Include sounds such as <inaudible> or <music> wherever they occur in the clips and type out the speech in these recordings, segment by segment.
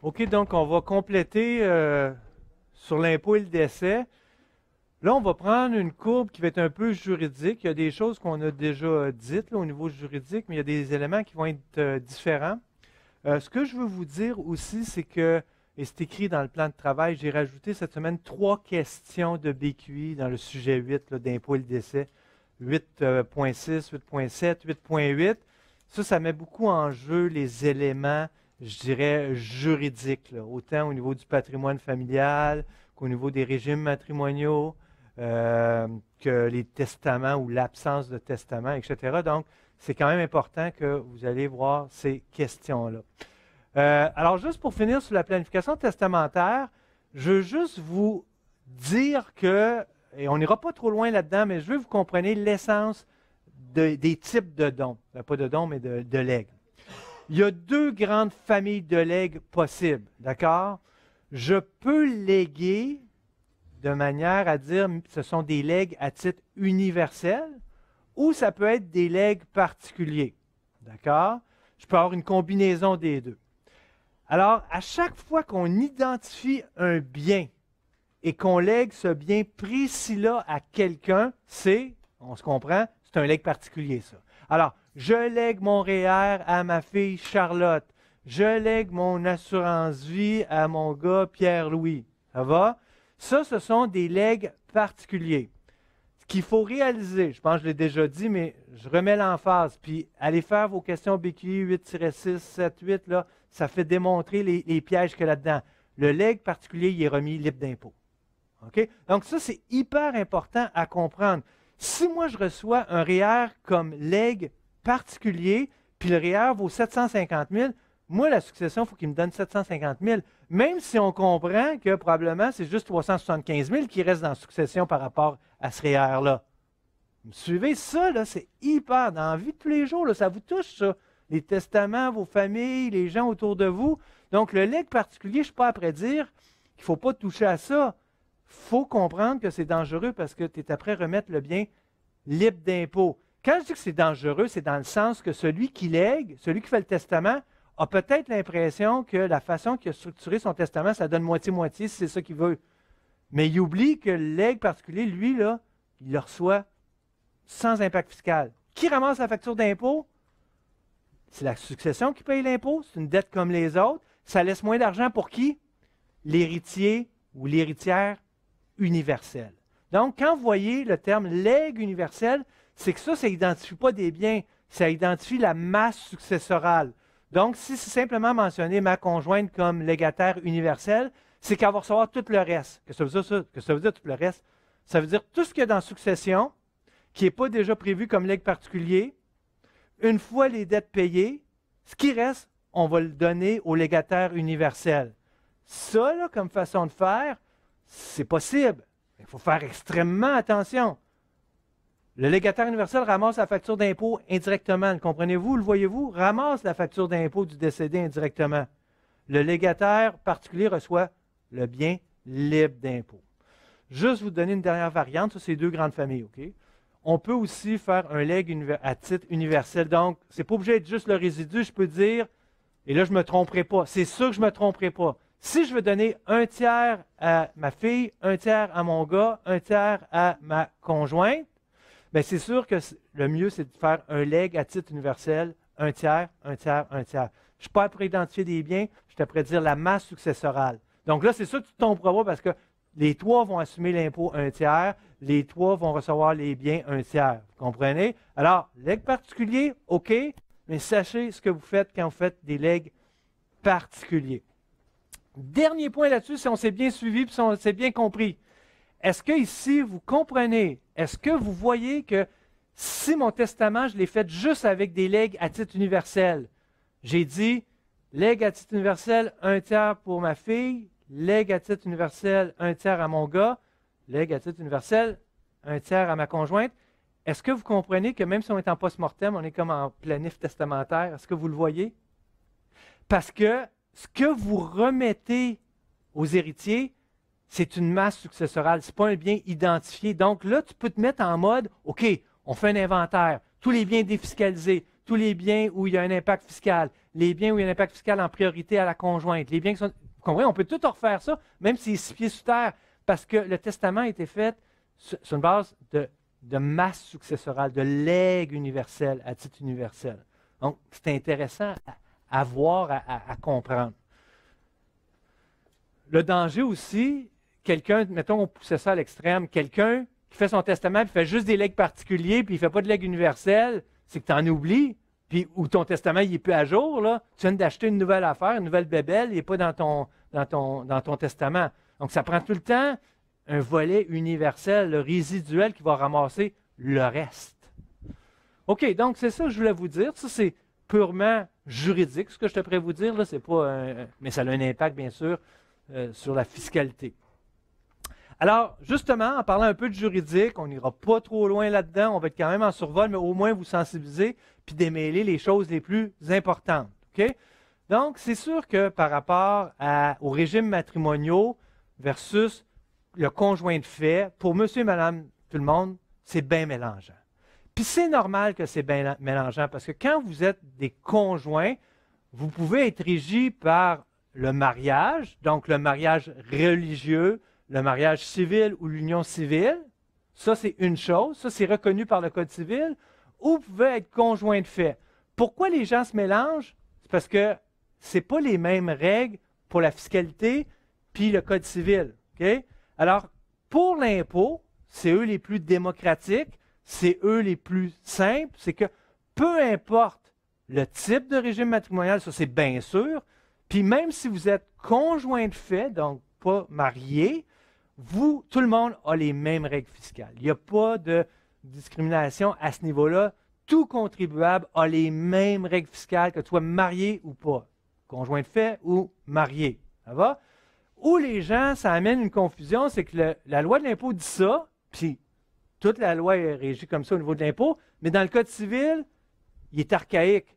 OK, donc on va compléter euh, sur l'impôt et le décès. Là, on va prendre une courbe qui va être un peu juridique. Il y a des choses qu'on a déjà dites au niveau juridique, mais il y a des éléments qui vont être euh, différents. Euh, ce que je veux vous dire aussi, c'est que, et c'est écrit dans le plan de travail, j'ai rajouté cette semaine trois questions de BQI dans le sujet 8 d'impôt et le décès. 8.6, 8.7, 8.8. Ça, ça met beaucoup en jeu les éléments je dirais, juridique, autant au niveau du patrimoine familial qu'au niveau des régimes matrimoniaux, euh, que les testaments ou l'absence de testaments, etc. Donc, c'est quand même important que vous allez voir ces questions-là. Euh, alors, juste pour finir sur la planification testamentaire, je veux juste vous dire que, et on n'ira pas trop loin là-dedans, mais je veux que vous compreniez l'essence des types de dons, ben, pas de dons, mais de, de il y a deux grandes familles de legs possibles, d'accord? Je peux léguer de manière à dire que ce sont des legs à titre universel ou ça peut être des legs particuliers, d'accord? Je peux avoir une combinaison des deux. Alors, à chaque fois qu'on identifie un bien et qu'on lègue ce bien précis-là à quelqu'un, c'est, on se comprend, c'est un legs particulier, ça. Alors, je lègue mon REER e à ma fille Charlotte. Je lègue mon assurance vie à mon gars Pierre-Louis. Ça va? Ça, ce sont des legs particuliers qu'il faut réaliser, je pense que je l'ai déjà dit, mais je remets l'emphase, puis allez faire vos questions BQI 8-6, 7, 8, là, ça fait démontrer les, pièges qu'il y a là-dedans. Le leg particulier, il est remis libre d'impôt. OK? Donc ça, c'est hyper important à comprendre. Si moi, je reçois un REER e comme leg particulier, puis le REER e vaut 750 000, moi, la succession, il faut qu'il me donne 750 000. Même si on comprend que probablement, c'est juste 375 000 qui reste dans la succession par rapport à ce REER-là. Vous me suivez? Ça, c'est hyper dans la vie de tous les jours. ça vous touche, ça. Les testaments, vos familles, les gens autour de vous. Donc, le leg particulier, je ne suis pas après prédire qu'il ne faut pas toucher à ça. Il faut comprendre que c'est dangereux parce que tu es après remettre le bien libre d'impôt. Quand je dis que c'est dangereux, c'est dans le sens que celui qui lègue, celui qui fait le testament, a peut-être l'impression que la façon qu'il a structuré son testament, ça donne moitié-moitié si c'est ça qu'il veut. Mais il oublie que le particulier, lui, là, il le reçoit sans impact fiscal. Qui ramasse la facture d'impôt? C'est la succession qui paye l'impôt, c'est une dette comme les autres. Ça laisse moins d'argent pour qui? L'héritier ou l'héritière universelle. Donc, quand vous voyez le terme lègue universel, c'est que ça, ça n'identifie pas des biens, ça identifie la masse successorale. Donc, si c'est simplement mentionner ma conjointe comme légataire universel », c'est qu'elle va recevoir tout le reste. Que ça veut dire Que ça veut dire tout le reste? Ça veut dire tout ce qu'il y a dans succession, qui n'est pas déjà prévu comme legs particulier, une fois les dettes payées, ce qui reste, on va le donner au légataire universel. Ça, comme façon de faire, c'est possible. Il faut faire extrêmement attention. Le légataire universel ramasse la facture d'impôt indirectement. comprenez-vous? Le voyez-vous? Ramasse la facture d'impôt du décédé indirectement. Le légataire particulier reçoit le bien libre d'impôt. Juste vous donner une dernière variante, ça, c'est deux grandes familles, OK? On peut aussi faire un leg à titre universel. Donc, c'est pas obligé d'être juste le résidu. Je peux dire, et là, je me tromperai pas. C'est sûr que je me tromperai pas. Si je veux donner un tiers à ma fille, un tiers à mon gars, un tiers à ma conjointe, Bien, c'est sûr que le mieux, c'est de faire un leg à titre universel, un tiers, un tiers, un tiers. Je ne suis pas après identifier des biens, je suis à dire la masse successorale. Donc là, c'est sûr que tu tomberas pas parce que les trois vont assumer l'impôt un tiers, les trois vont recevoir les biens un tiers. Vous comprenez? Alors, legs particulier, OK, mais sachez ce que vous faites quand vous faites des legs particuliers. Dernier point là-dessus, si on s'est bien suivi, si on s'est bien compris. Est-ce que ici, vous comprenez est-ce que vous voyez que si mon testament, je l'ai fait juste avec des legs à titre universel, j'ai dit legs à titre universel, un tiers pour ma fille, legs à titre universel, un tiers à mon gars, legs à titre universel, un tiers à ma conjointe. Est-ce que vous comprenez que même si on est en post-mortem, on est comme en planif testamentaire? Est-ce que vous le voyez? Parce que ce que vous remettez aux héritiers, c'est une masse successorale, ce n'est pas un bien identifié. Donc là, tu peux te mettre en mode, OK, on fait un inventaire, tous les biens défiscalisés, tous les biens où il y a un impact fiscal, les biens où il y a un impact fiscal en priorité à la conjointe, les biens qui sont... Vous comprenez, on peut tout refaire ça, même si c'est six pieds sous terre, parce que le testament a été fait sur une base de, masse successorale, de legs universel, à titre universel. Donc, c'est intéressant à, voir, à comprendre. Le danger aussi, quelqu'un, mettons, on poussait ça à l'extrême, quelqu'un qui fait son testament puis fait juste des legs particuliers puis il fait pas de legs universel, c'est que tu en oublies. Puis, ou ton testament, il n'est plus à jour, là. Tu viens d'acheter une nouvelle affaire, une nouvelle bébelle, il n'est pas dans ton, dans, ton, testament. Donc, ça prend tout le temps un volet universel, le résiduel qui va ramasser le reste. OK, donc c'est ça que je voulais vous dire. Ça, c'est purement juridique, ce que je te prévois vous dire, c'est pas mais ça a un impact, bien sûr, euh, sur la fiscalité. Alors, justement, en parlant un peu de juridique, on n'ira pas trop loin là-dedans, on va être quand même en survol, mais au moins vous sensibiliser puis démêler les choses les plus importantes. Donc, c'est sûr que par rapport au régime matrimoniaux versus le conjoint de fait, pour monsieur et madame tout le monde, c'est bien mélangeant. Puis c'est normal que c'est bien mélangeant parce que quand vous êtes des conjoints, vous pouvez être régi par le mariage, donc le mariage religieux, le mariage civil ou l'union civile. Ça, c'est une chose. Ça, c'est reconnu par le Code civil. Ou pouvez être conjoint de fait. Pourquoi les gens se mélangent? C'est parce que ce pas les mêmes règles pour la fiscalité puis le Code civil. Alors, pour l'impôt, c'est eux les plus démocratiques, c'est eux les plus simples. C'est que peu importe le type de régime matrimonial, ça c'est bien sûr, puis même si vous êtes conjoint de fait, donc pas marié, vous, tout le monde a les mêmes règles fiscales. Il n'y a pas de discrimination à ce niveau-là. Tout contribuable a les mêmes règles fiscales, que tu sois marié ou pas, conjoint de fait ou marié. Ça va? Où les gens, ça amène une confusion, c'est que la loi de l'impôt dit ça, puis toute la loi est régie comme ça au niveau de l'impôt, mais dans le Code civil, il est archaïque.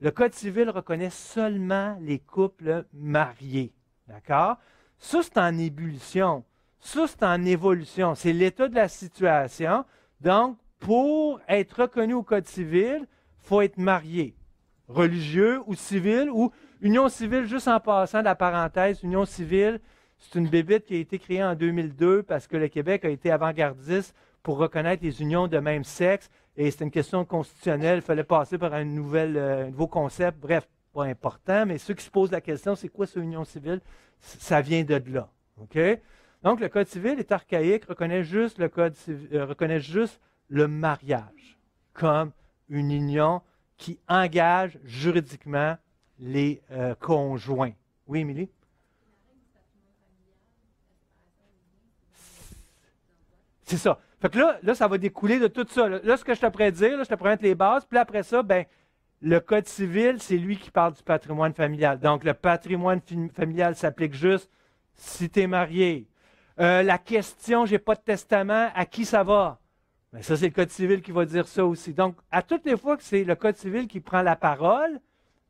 Le Code civil reconnaît seulement les couples mariés. D'accord? Ça, c'est en ébullition. Ça, c'est en évolution. C'est l'état de la situation. Donc, pour être reconnu au Code civil, il faut être marié, religieux ou civil, ou union civile, juste en passant la parenthèse, union civile, c'est une bébite qui a été créée en 2002 parce que le Québec a été avant-gardiste pour reconnaître les unions de même sexe, et c'est une question constitutionnelle, il fallait passer par euh, un, nouveau concept, bref, pas important, mais ceux qui se posent la question, c'est quoi cette union civile? Ça vient de là, OK? Donc, le Code civil est archaïque, reconnaît juste le, code, euh, juste le mariage comme une union qui engage juridiquement les euh, conjoints. Oui, Émilie? C'est ça. Fait que là, là, ça va découler de tout ça. Là, ce que je te à dire, je te à mettre les bases, puis après ça, ben, le Code civil, c'est lui qui parle du patrimoine familial. Donc, le patrimoine familial s'applique juste si tu es marié, euh, la question, j'ai pas de testament, à qui ça va? Mais ben, ça, c'est le Code civil qui va dire ça aussi. Donc, à toutes les fois que c'est le Code civil qui prend la parole,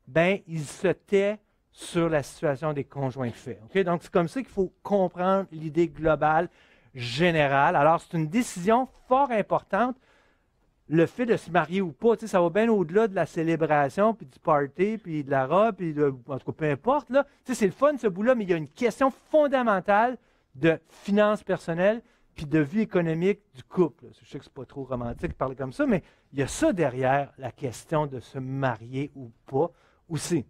ben, il se tait sur la situation des conjoints de fait. Donc, c'est comme ça qu'il faut comprendre l'idée globale, générale. Alors, c'est une décision fort importante. Le fait de se marier ou pas, ça va bien au-delà de la célébration, puis du party, puis de la robe, puis de, en tout cas, peu importe. C'est le fun, ce bout-là, mais il y a une question fondamentale de finances personnelles puis de vie économique du couple. Je sais que ce n'est pas trop romantique de parler comme ça, mais il y a ça derrière la question de se marier ou pas aussi.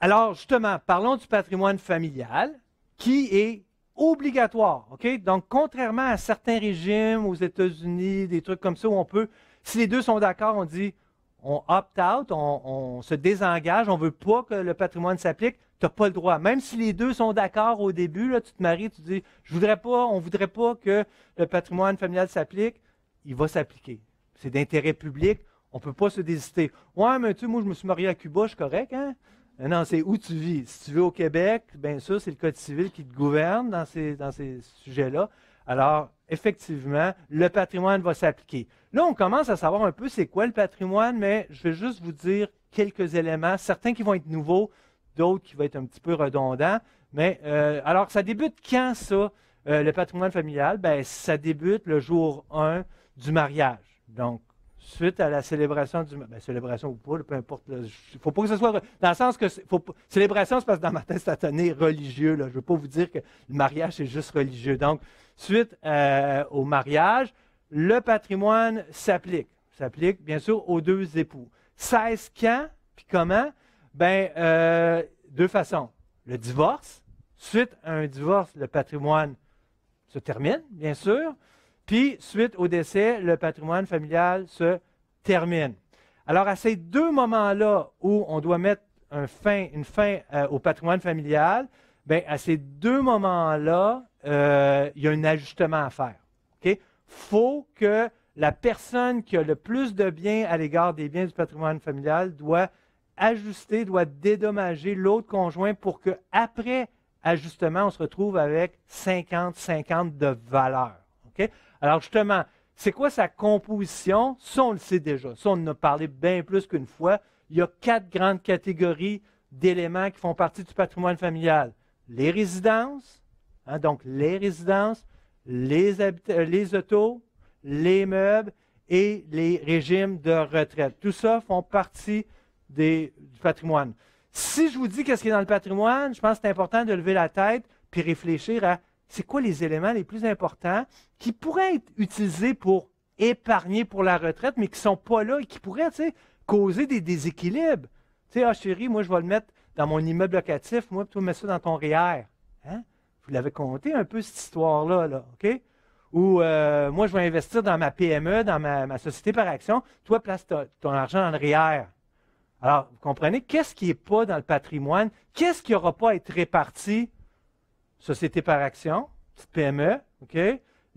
Alors, justement, parlons du patrimoine familial qui est obligatoire. OK? Donc, contrairement à certains régimes aux États-Unis, des trucs comme ça où on peut, si les deux sont d'accord, on dit on opt-out, on, on, se désengage, on ne veut pas que le patrimoine s'applique. Tu n'as pas le droit. Même si les deux sont d'accord au début, là, tu te maries, tu dis Je voudrais pas, on ne voudrait pas que le patrimoine familial s'applique, il va s'appliquer. C'est d'intérêt public, on ne peut pas se désister. Ouais, mais tu sais, moi, je me suis marié à Cuba, je suis correct, hein? Euh, non, c'est où tu vis. Si tu vis au Québec, bien sûr, c'est le Code civil qui te gouverne dans ces, dans ces sujets-là. Alors, effectivement, le patrimoine va s'appliquer. Là, on commence à savoir un peu c'est quoi le patrimoine, mais je vais juste vous dire quelques éléments, certains qui vont être nouveaux, d'autres qui va être un petit peu redondant. Mais euh, alors, ça débute quand ça, euh, le patrimoine familial? Ben, ça débute le jour 1 du mariage. Donc, suite à la célébration du ben, célébration ou pas, peu importe. Il ne faut pas que ce soit. Dans le sens que. célébration, se passe dans ma tête, c'est année religieux. je ne veux pas vous dire que le mariage, c'est juste religieux. Donc, suite euh, au mariage, le patrimoine s'applique. S'applique, bien sûr, aux deux époux. 16 quand, puis comment? Bien, euh, deux façons. Le divorce. Suite à un divorce, le patrimoine se termine, bien sûr. Puis, suite au décès, le patrimoine familial se termine. Alors, à ces deux moments-là où on doit mettre fin, une fin euh, au patrimoine familial, bien, à ces deux moments-là, euh, il y a un ajustement à faire. Il faut que la personne qui a le plus de biens à l'égard des biens du patrimoine familial doit ajuster, doit dédommager l'autre conjoint pour que après ajustement, on se retrouve avec 50-50 de valeur. Alors justement, c'est quoi sa composition? Ça, on le sait déjà. Ça, on en a parlé bien plus qu'une fois. Il y a quatre grandes catégories d'éléments qui font partie du patrimoine familial. Les résidences, hein, donc les résidences, les, euh, les autos, les meubles et les régimes de retraite. Tout ça font partie du patrimoine. Si je vous dis qu'est-ce qui est dans le patrimoine, je pense que c'est important de lever la tête puis réfléchir à c'est quoi les éléments les plus importants qui pourraient être utilisés pour épargner pour la retraite, mais qui ne sont pas là et qui pourraient causer des déséquilibres. Tu sais, ah chérie, moi je vais le mettre dans mon immeuble locatif, moi, tu mets ça dans ton REER. Hein? Vous l'avez compté un peu cette histoire-là, là, OK? Ou euh, moi, je vais investir dans ma PME, dans ma, société par action, toi, place ton argent dans le REER. Alors, vous comprenez, qu'est-ce qui n'est pas dans le patrimoine? Qu'est-ce qui n'aura pas à être réparti? Société par action, petite PME, OK?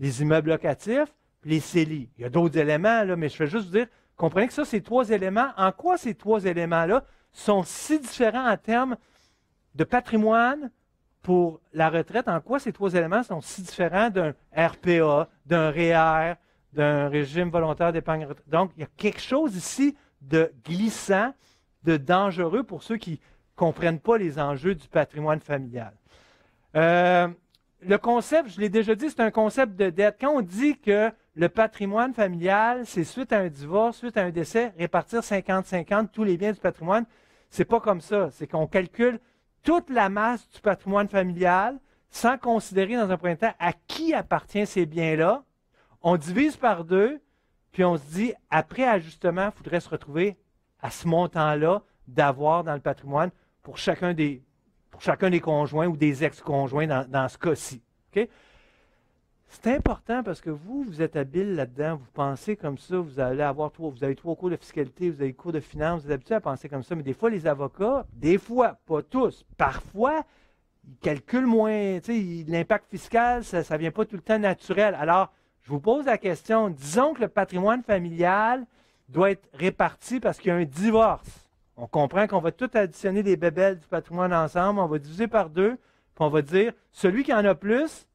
Les immeubles locatifs, les CELI. Il y a d'autres éléments, là, mais je vais juste vous dire, comprenez que ça, ces trois éléments, en quoi ces trois éléments-là sont si différents en termes de patrimoine pour la retraite, en quoi ces trois éléments sont si différents d'un RPA, d'un REER, e d'un régime volontaire d'épargne retraite. Donc, il y a quelque chose ici de glissant de dangereux pour ceux qui ne comprennent pas les enjeux du patrimoine familial. Euh, le concept, je l'ai déjà dit, c'est un concept de dette. Quand on dit que le patrimoine familial, c'est suite à un divorce, suite à un décès, répartir 50-50 tous les biens du patrimoine, c'est pas comme ça. C'est qu'on calcule toute la masse du patrimoine familial sans considérer dans un premier temps à qui appartient ces biens-là. On divise par deux, puis on se dit, après ajustement, il faudrait se retrouver à ce montant-là d'avoir dans le patrimoine pour chacun des, pour chacun des conjoints ou des ex-conjoints dans, ce cas-ci. C'est important parce que vous, vous êtes habile là-dedans, vous pensez comme ça, vous allez avoir vous avez trois cours de fiscalité, vous avez cours de finance, vous êtes habitué à penser comme ça, mais des fois, les avocats, des fois, pas tous, parfois, ils calculent moins, l'impact fiscal, ça ne vient pas tout le temps naturel. Alors, je vous pose la question, disons que le patrimoine familial, doit être réparti parce qu'il y a un divorce. On comprend qu'on va tout additionner des bébelles du patrimoine ensemble, on va diviser par deux, puis on va dire celui qui en a plus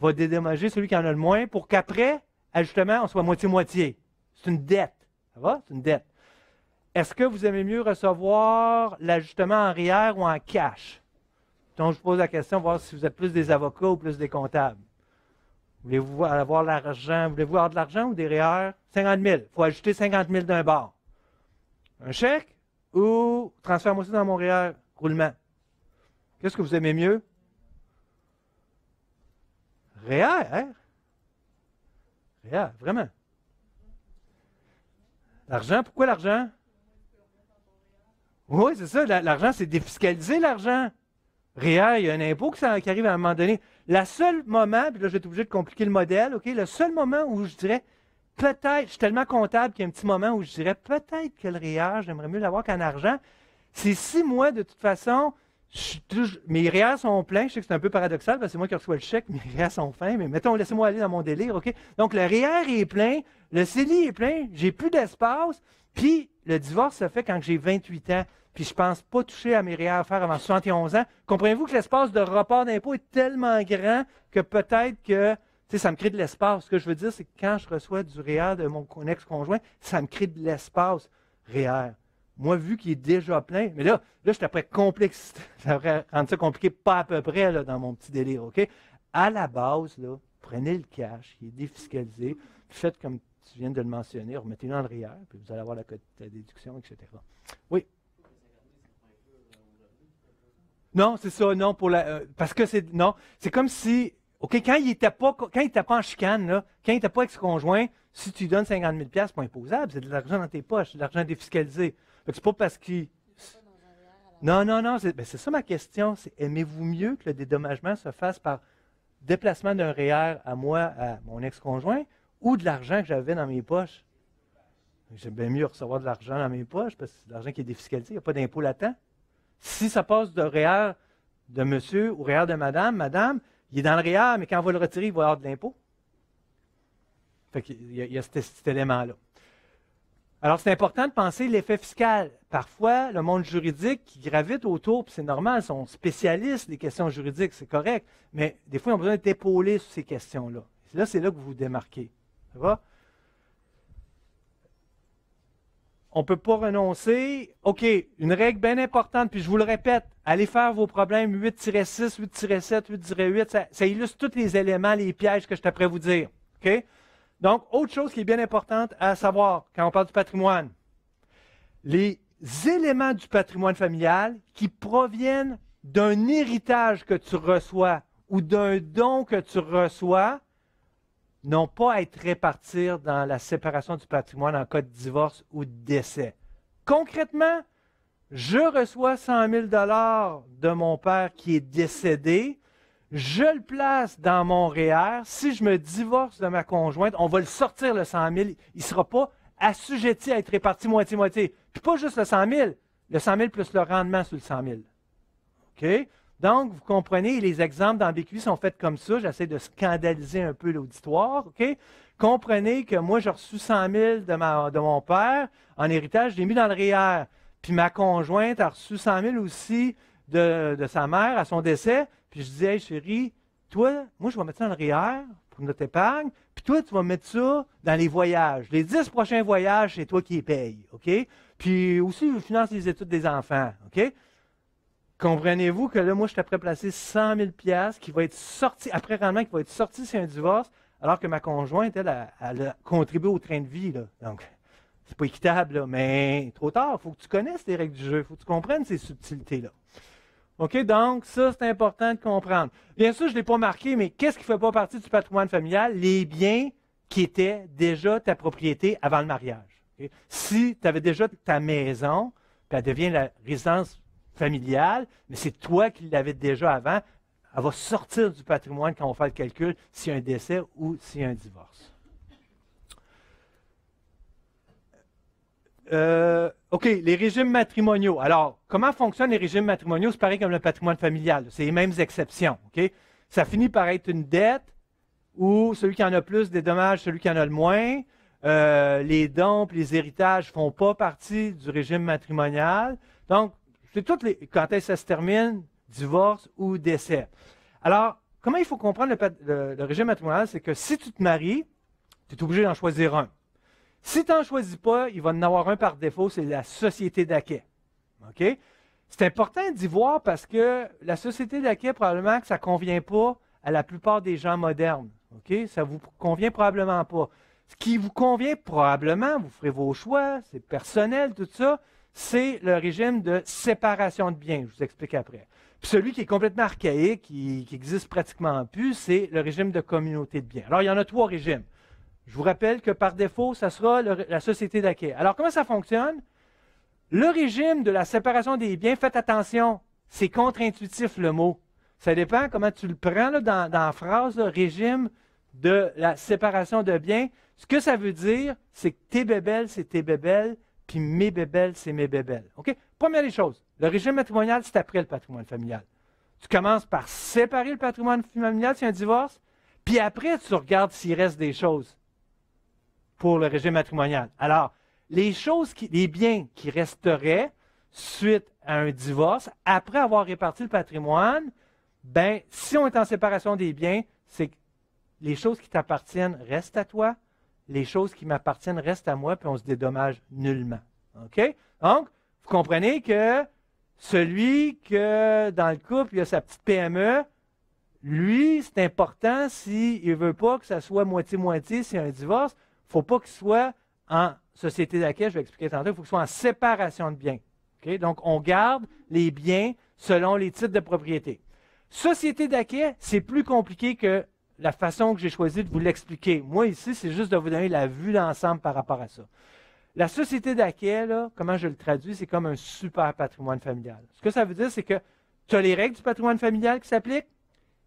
va dédommager celui qui en a le moins pour qu'après, ajustement, on soit moitié-moitié. C'est une dette. Ça va? C'est une dette. Est-ce que vous aimez mieux recevoir l'ajustement en arrière ou en cash? Donc, je pose la question, voir si vous êtes plus des avocats ou plus des comptables. Voulez-vous avoir l'argent? Voulez-vous avoir de l'argent ou des REER? 50 000. Il faut ajouter 50 000 d'un bar. Un chèque ou transfert moi ça dans Montréal e roulement. Qu'est-ce que vous aimez mieux? REER, REER, hein? e vraiment. L'argent, pourquoi l'argent? Oui, c'est ça. L'argent, c'est défiscaliser l'argent. REER, e il y a un impôt qui, arrive à un moment donné. La seule moment, puis là, je vais être obligé de compliquer le modèle, OK? Le seul moment où je dirais, peut-être, je suis tellement comptable qu'il y a un petit moment où je dirais, peut-être que le REER, j'aimerais mieux l'avoir qu'en argent. C'est six mois de toute façon, mes REER sont pleins. Je sais que c'est un peu paradoxal parce que c'est moi qui reçois le chèque, <laughs> mes REER sont fins, mais mettons, laissez-moi aller dans mon délire, OK? Donc, le REER est plein, le CELI est plein, j'ai plus d'espace, puis le divorce se fait quand j'ai 28 ans puis je pense pas toucher à mes REER avant 71 ans. Comprenez-vous que l'espace de report d'impôt est tellement grand que peut-être que ça me crée de l'espace. Ce que je veux dire, c'est que quand je reçois du REER de mon ex-conjoint, ça me crée de l'espace REER. Moi, vu qu'il est déjà plein, mais là, là, je t'apprête complexe, aurait <laughs> rendre ça compliqué pas à peu près dans mon petit délire, OK? À la base, là, prenez le cash qui est défiscalisé, faites comme tu viens de le mentionner, remettez-le dans le REER, puis vous allez avoir la, la déduction, etc. Oui? Non, c'est ça, non, pour la. Euh, parce que c'est. Non, c'est comme si. OK, quand il n'était pas, quand il était pas en chicane, quand il n'était pas ex-conjoint, si tu donnes 50 000 c'est pas imposable, c'est de l'argent dans tes poches, de l'argent défiscalisé. c'est pas parce qu'il. Non, non, non, ben, c'est ça ma question. c'est Aimez-vous mieux que le dédommagement se fasse par déplacement d'un REER e à moi, à mon ex-conjoint, ou de l'argent que j'avais dans mes poches? J'aime bien mieux recevoir de l'argent dans mes poches parce que c'est de l'argent qui est défiscalisé, il n'y a pas d'impôt latent. Si ça passe de REER de monsieur ou REER de madame, madame, il est dans le REER, mais quand on va le retirer, il va avoir de l'impôt. il y a cet, élément-là. Alors, c'est important de penser l'effet fiscal. Parfois, le monde juridique qui gravite autour, c'est normal, ils sont spécialistes des questions juridiques, c'est correct, mais des fois, ils ont besoin d'être épaulés sur ces questions-là. Là, c'est là que vous vous démarquez. Ça va? on ne peut pas renoncer. OK, une règle bien importante, puis je vous le répète, allez faire vos problèmes 8-6, 8-7, 8-8, ça, illustre tous les éléments, les pièges que je t'apprête à vous dire. OK? Donc, autre chose qui est bien importante à savoir quand on parle du patrimoine, les éléments du patrimoine familial qui proviennent d'un héritage que tu reçois ou d'un don que tu reçois, n'ont pas à être répartis dans la séparation du patrimoine en cas de divorce ou de décès. Concrètement, je reçois 100 000 de mon père qui est décédé, je le place dans mon REER. E si je me divorce de ma conjointe, on va le sortir le 100 000. Il ne sera pas assujetti à être réparti moitié-moitié. Puis pas juste le 100 000, le 100 000 plus le rendement sur le 100 000. OK? Donc, vous comprenez, les exemples dans sont faits comme ça. J'essaie de scandaliser un peu l'auditoire. OK? Comprenez que moi, j'ai reçu 100 000 de, mon père en héritage. Je l'ai mis dans le REER. Puis ma conjointe a reçu 100 000 aussi de, sa mère à son décès. Puis je disais, hey, chérie, toi, moi, je vais mettre ça dans le REER pour notre épargne. Puis toi, tu vas mettre ça dans les voyages. Les 10 prochains voyages, c'est toi qui les payes. OK? Puis aussi, je finance les études des enfants. OK? Comprenez-vous que là, moi, je t'ai à placer 100 000 qui va être sorti, après rendement, qui va être sorti c'est un divorce, alors que ma conjointe, elle, elle, a contribué au train de vie. Là. Donc, c'est pas équitable, mais trop tard. Il faut que tu connaisses les règles du jeu. Il faut que tu comprennes ces subtilités-là. OK? Donc, ça, c'est important de comprendre. Bien sûr, je ne l'ai pas marqué, mais qu'est-ce qui ne fait pas partie du patrimoine familial? Les biens qui étaient déjà ta propriété avant le mariage. Si tu avais déjà ta maison, puis elle devient la résidence familiale, mais c'est toi qui l'avais déjà avant. Elle va sortir du patrimoine quand on fait le calcul s'il y a un décès ou s'il y a un divorce. Euh, OK, les régimes matrimoniaux. Alors, comment fonctionnent les régimes matrimoniaux? C'est pareil comme le patrimoine familial. C'est les mêmes exceptions. OK? Ça finit par être une dette où celui qui en a plus des dommages, celui qui en a le moins. Euh, les dons les héritages ne font pas partie du régime matrimonial. Donc, toutes les, quand est-ce que ça se termine, divorce ou décès. Alors, comment il faut comprendre le, régime matrimonial? C'est que si tu te maries, tu es obligé d'en choisir un. Si tu n'en choisis pas, il va en avoir un par défaut, c'est la société d'acquet. C'est important d'y voir parce que la société d'acquet, probablement que ça ne convient pas à la plupart des gens modernes. OK? Ça ne vous convient probablement pas. Ce qui vous convient probablement, vous ferez vos choix, c'est personnel, tout ça, c'est le régime de séparation de biens. Je vous explique après. Puis celui qui est complètement archaïque, qui, n'existe existe pratiquement plus, c'est le régime de communauté de biens. Alors, il y en a trois régimes. Je vous rappelle que par défaut, ça sera la société d'acquis. Alors, comment ça fonctionne? Le régime de la séparation des biens, faites attention, c'est contre-intuitif le mot. Ça dépend comment tu le prends dans, la phrase, le régime de la séparation de biens. Ce que ça veut dire, c'est que tes bébelles, c'est tes bébelles, puis mes bébelles, c'est mes bébelles. OK? Première des choses, le régime matrimonial, c'est après le patrimoine familial. Tu commences par séparer le patrimoine familial, c'est un divorce, puis après, tu regardes s'il reste des choses pour le régime matrimonial. Alors, les les biens qui resteraient suite à un divorce, après avoir réparti le patrimoine, ben, si on est en séparation des biens, c'est que les choses qui t'appartiennent restent à toi, les choses qui m'appartiennent restent à moi, puis on se dédommage nullement. OK? Donc, vous comprenez que celui que dans le couple, il a sa petite PME, lui, c'est important s'il si ne veut pas que ça soit moitié-moitié, s'il y a un divorce, il ne faut pas qu'il soit en société d'acquis, je vais expliquer tantôt, il faut qu'il soit en séparation de biens. Donc, on garde les biens selon les titres de propriété. Société d'acquis, c'est plus compliqué que la façon que j'ai choisi de vous l'expliquer. Moi, ici, c'est juste de vous donner la vue d'ensemble par rapport à ça. La société d'acquêt, comment je le traduis, c'est comme un super patrimoine familial. Ce que ça veut dire, c'est que tu as les règles du patrimoine familial qui s'appliquent.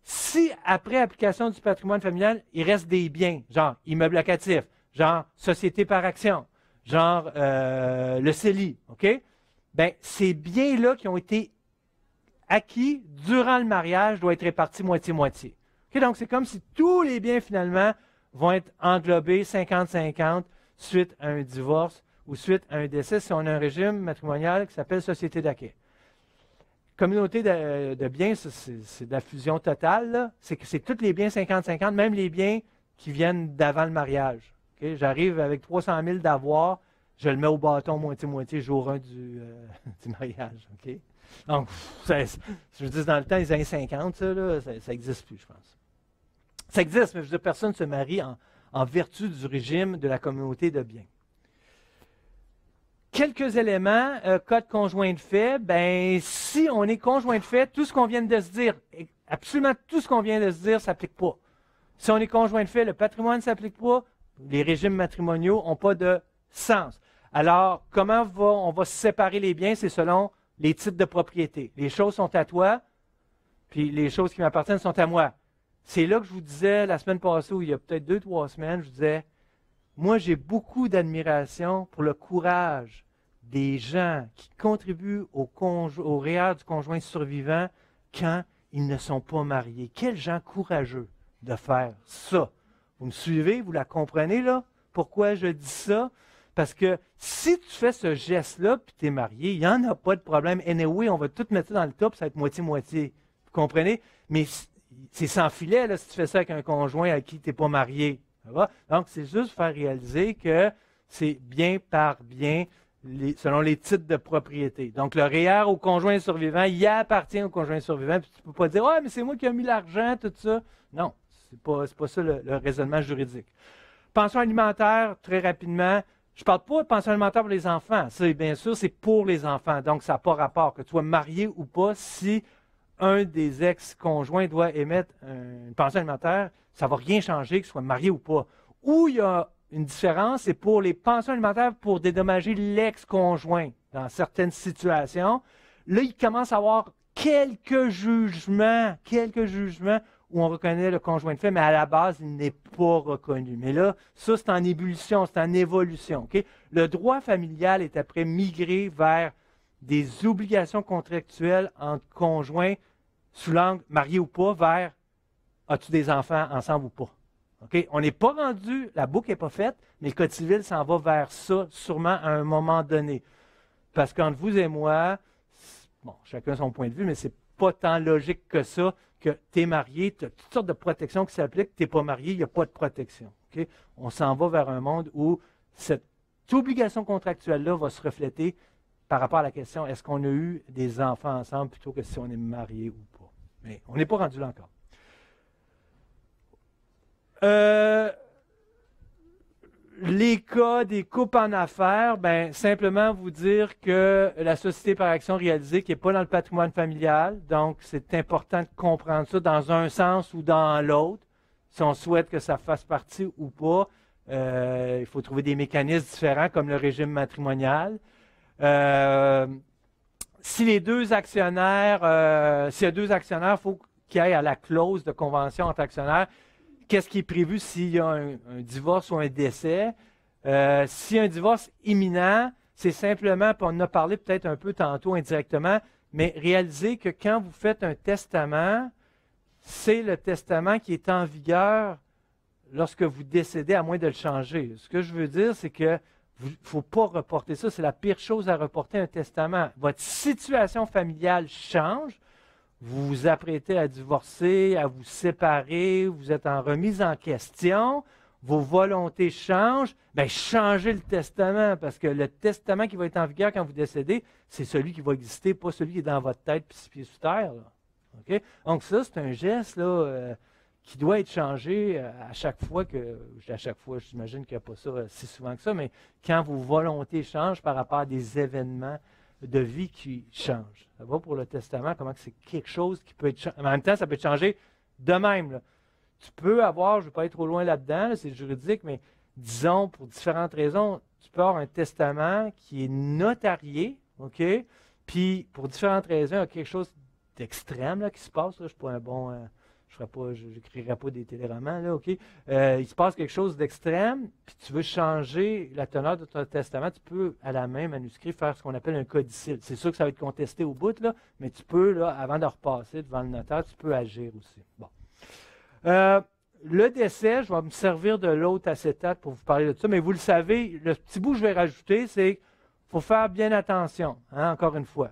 Si, après application du patrimoine familial, il reste des biens, genre immeuble locatif, genre société par action, genre euh, le CELI, OK? Bien, ces biens-là qui ont été acquis durant le mariage doivent être répartis moitié-moitié donc, c'est comme si tous les biens, finalement, vont être englobés 50-50 suite à un divorce ou suite à un décès si on a un régime matrimonial qui s'appelle société d'acquis. Communauté de, biens, c'est de la fusion totale. C'est que c'est tous les biens 50-50, même les biens qui viennent d'avant le mariage. J'arrive avec 300 000 d'avoir, je le mets au bâton moitié-moitié jour 1 euh, <laughs> du, mariage. Donc, je dis dans le temps, les années 50, ça n'existe plus, je pense. Ça existe, mais je veux dire, personne ne se marie en, vertu du régime de la communauté de biens. Quelques éléments, euh, code conjoint de fait, ben, si on est conjoint de fait, tout ce qu'on vient de se dire, absolument tout ce qu'on vient de se dire s'applique pas. Si on est conjoint de fait, le patrimoine ne s'applique pas, les régimes matrimoniaux n'ont pas de sens. Alors, comment on va séparer les biens? C'est selon les titres de propriété. Les choses sont à toi, puis les choses qui m'appartiennent sont à moi. C'est là que je vous disais la semaine passée, ou il y a peut-être deux, trois semaines, je vous disais, moi j'ai beaucoup d'admiration pour le courage des gens qui contribuent au, réel du conjoint survivant quand ils ne sont pas mariés. Quels gens courageux de faire ça. Vous me suivez, vous la comprenez là? Pourquoi je dis ça? Parce que si tu fais ce geste-là, puis tu es marié, il n'y en a pas de problème. Anyway, on va tout mettre dans le top, ça va être moitié-moitié. Vous comprenez? Mais c'est sans filet là, si tu fais ça avec un conjoint à qui tu n'es pas marié. Donc, c'est juste faire réaliser que c'est bien par bien selon les titres de propriété. Donc, le REER e au conjoint survivant, il appartient au conjoint survivant. tu ne peux pas dire, ouais, ah, mais c'est moi qui ai mis l'argent, tout ça. Non, ce n'est pas, ça le, raisonnement juridique. Pension alimentaire, très rapidement. Je ne parle pas de pension alimentaire pour les enfants. C'est bien sûr, c'est pour les enfants. Donc, ça n'a pas rapport. Que tu sois marié ou pas, si un des ex-conjoints doit émettre une pension alimentaire, ça ne va rien changer, qu'il soit marié ou pas. Où il y a une différence, c'est pour les pensions alimentaires pour dédommager l'ex-conjoint dans certaines situations. Là, il commence à avoir quelques jugements, quelques jugements où on reconnaît le conjoint de fait, mais à la base, il n'est pas reconnu. Mais là, ça, c'est en ébullition, c'est en évolution. Le droit familial est après migré vers des obligations contractuelles entre conjoints sous l'angle marié ou pas vers as-tu des enfants ensemble ou pas. On n'est pas rendu, la boucle n'est pas faite, mais le Code civil s'en va vers ça sûrement à un moment donné. Parce qu'entre vous et moi, bon, chacun son point de vue, mais c'est pas tant logique que ça que tu es marié, tu as toutes sortes de protections qui s'appliquent, tu n'es pas marié, il n'y a pas de protection. On s'en va vers un monde où cette obligation contractuelle-là va se refléter par rapport à la question est-ce qu'on a eu des enfants ensemble plutôt que si on est marié ou pas on n'est pas rendu là encore. Euh, les cas des coupes en affaires, ben, simplement vous dire que la société par action réalisée qui n'est pas dans le patrimoine familial, donc c'est important de comprendre ça dans un sens ou dans l'autre, si on souhaite que ça fasse partie ou pas. Euh, il faut trouver des mécanismes différents comme le régime matrimonial. Euh, si les deux actionnaires, s'il y a deux actionnaires, il faut qu'il y ait à la clause de convention entre actionnaires. Qu'est-ce qui est prévu s'il y a un, divorce ou un décès? Euh, s'il y a un divorce imminent, c'est simplement, on en a parlé peut-être un peu tantôt indirectement, mais réalisez que quand vous faites un testament, c'est le testament qui est en vigueur lorsque vous décédez, à moins de le changer. Ce que je veux dire, c'est que il ne faut pas reporter ça. C'est la pire chose à reporter un testament. Votre situation familiale change. Vous vous apprêtez à divorcer, à vous séparer. Vous êtes en remise en question. Vos volontés changent. Bien, changez le testament parce que le testament qui va être en vigueur quand vous décédez, c'est celui qui va exister, pas celui qui est dans votre tête puis sous terre. Donc, ça, c'est un geste. là. Euh, qui doit être changé euh, à chaque fois que, à chaque fois, j'imagine qu'il n'y a pas ça euh, si souvent que ça, mais quand vos volontés changent par rapport à des événements de vie qui changent. Ça va pour le testament, comment c'est quelque chose qui peut être changé. En même temps, ça peut être changé de même. Tu peux avoir, je ne vais pas être trop loin là-dedans, c'est juridique, mais disons, pour différentes raisons, tu peux avoir un testament qui est notarié, OK? Puis, pour différentes raisons, il y a quelque chose d'extrême qui se passe. je ne suis pas un bon... Euh, je n'écrirai pas des téléromans, là, OK? Euh, il se passe quelque chose d'extrême, puis tu veux changer la teneur de ton testament, tu peux, à la main manuscrit, faire ce qu'on appelle un codicile. C'est sûr que ça va être contesté au bout, là, mais tu peux, là, avant de repasser devant le notaire, tu peux agir aussi. Bon. Euh, le décès, je vais me servir de l'autre acétate pour vous parler de ça, mais vous le savez, le petit bout que je vais rajouter, c'est qu'il faut faire bien attention, hein, encore une fois.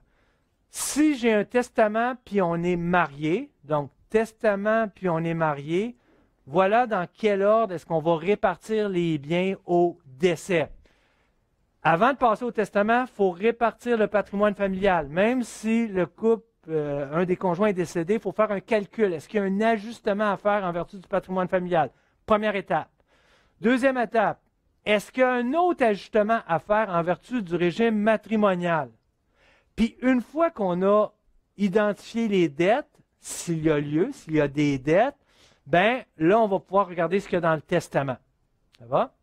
Si j'ai un testament puis on est marié, donc testament puis on est marié, voilà dans quel ordre est-ce qu'on va répartir les biens au décès. Avant de passer au testament, il faut répartir le patrimoine familial. Même si le couple, euh, un des conjoints est décédé, il faut faire un calcul. Est-ce qu'il y a un ajustement à faire en vertu du patrimoine familial? Première étape. Deuxième étape, est-ce qu'il y a un autre ajustement à faire en vertu du régime matrimonial? Puis une fois qu'on a identifié les dettes, s'il y a lieu, s'il y a des dettes, ben là, on va pouvoir regarder ce qu'il y a dans le testament. Ça va?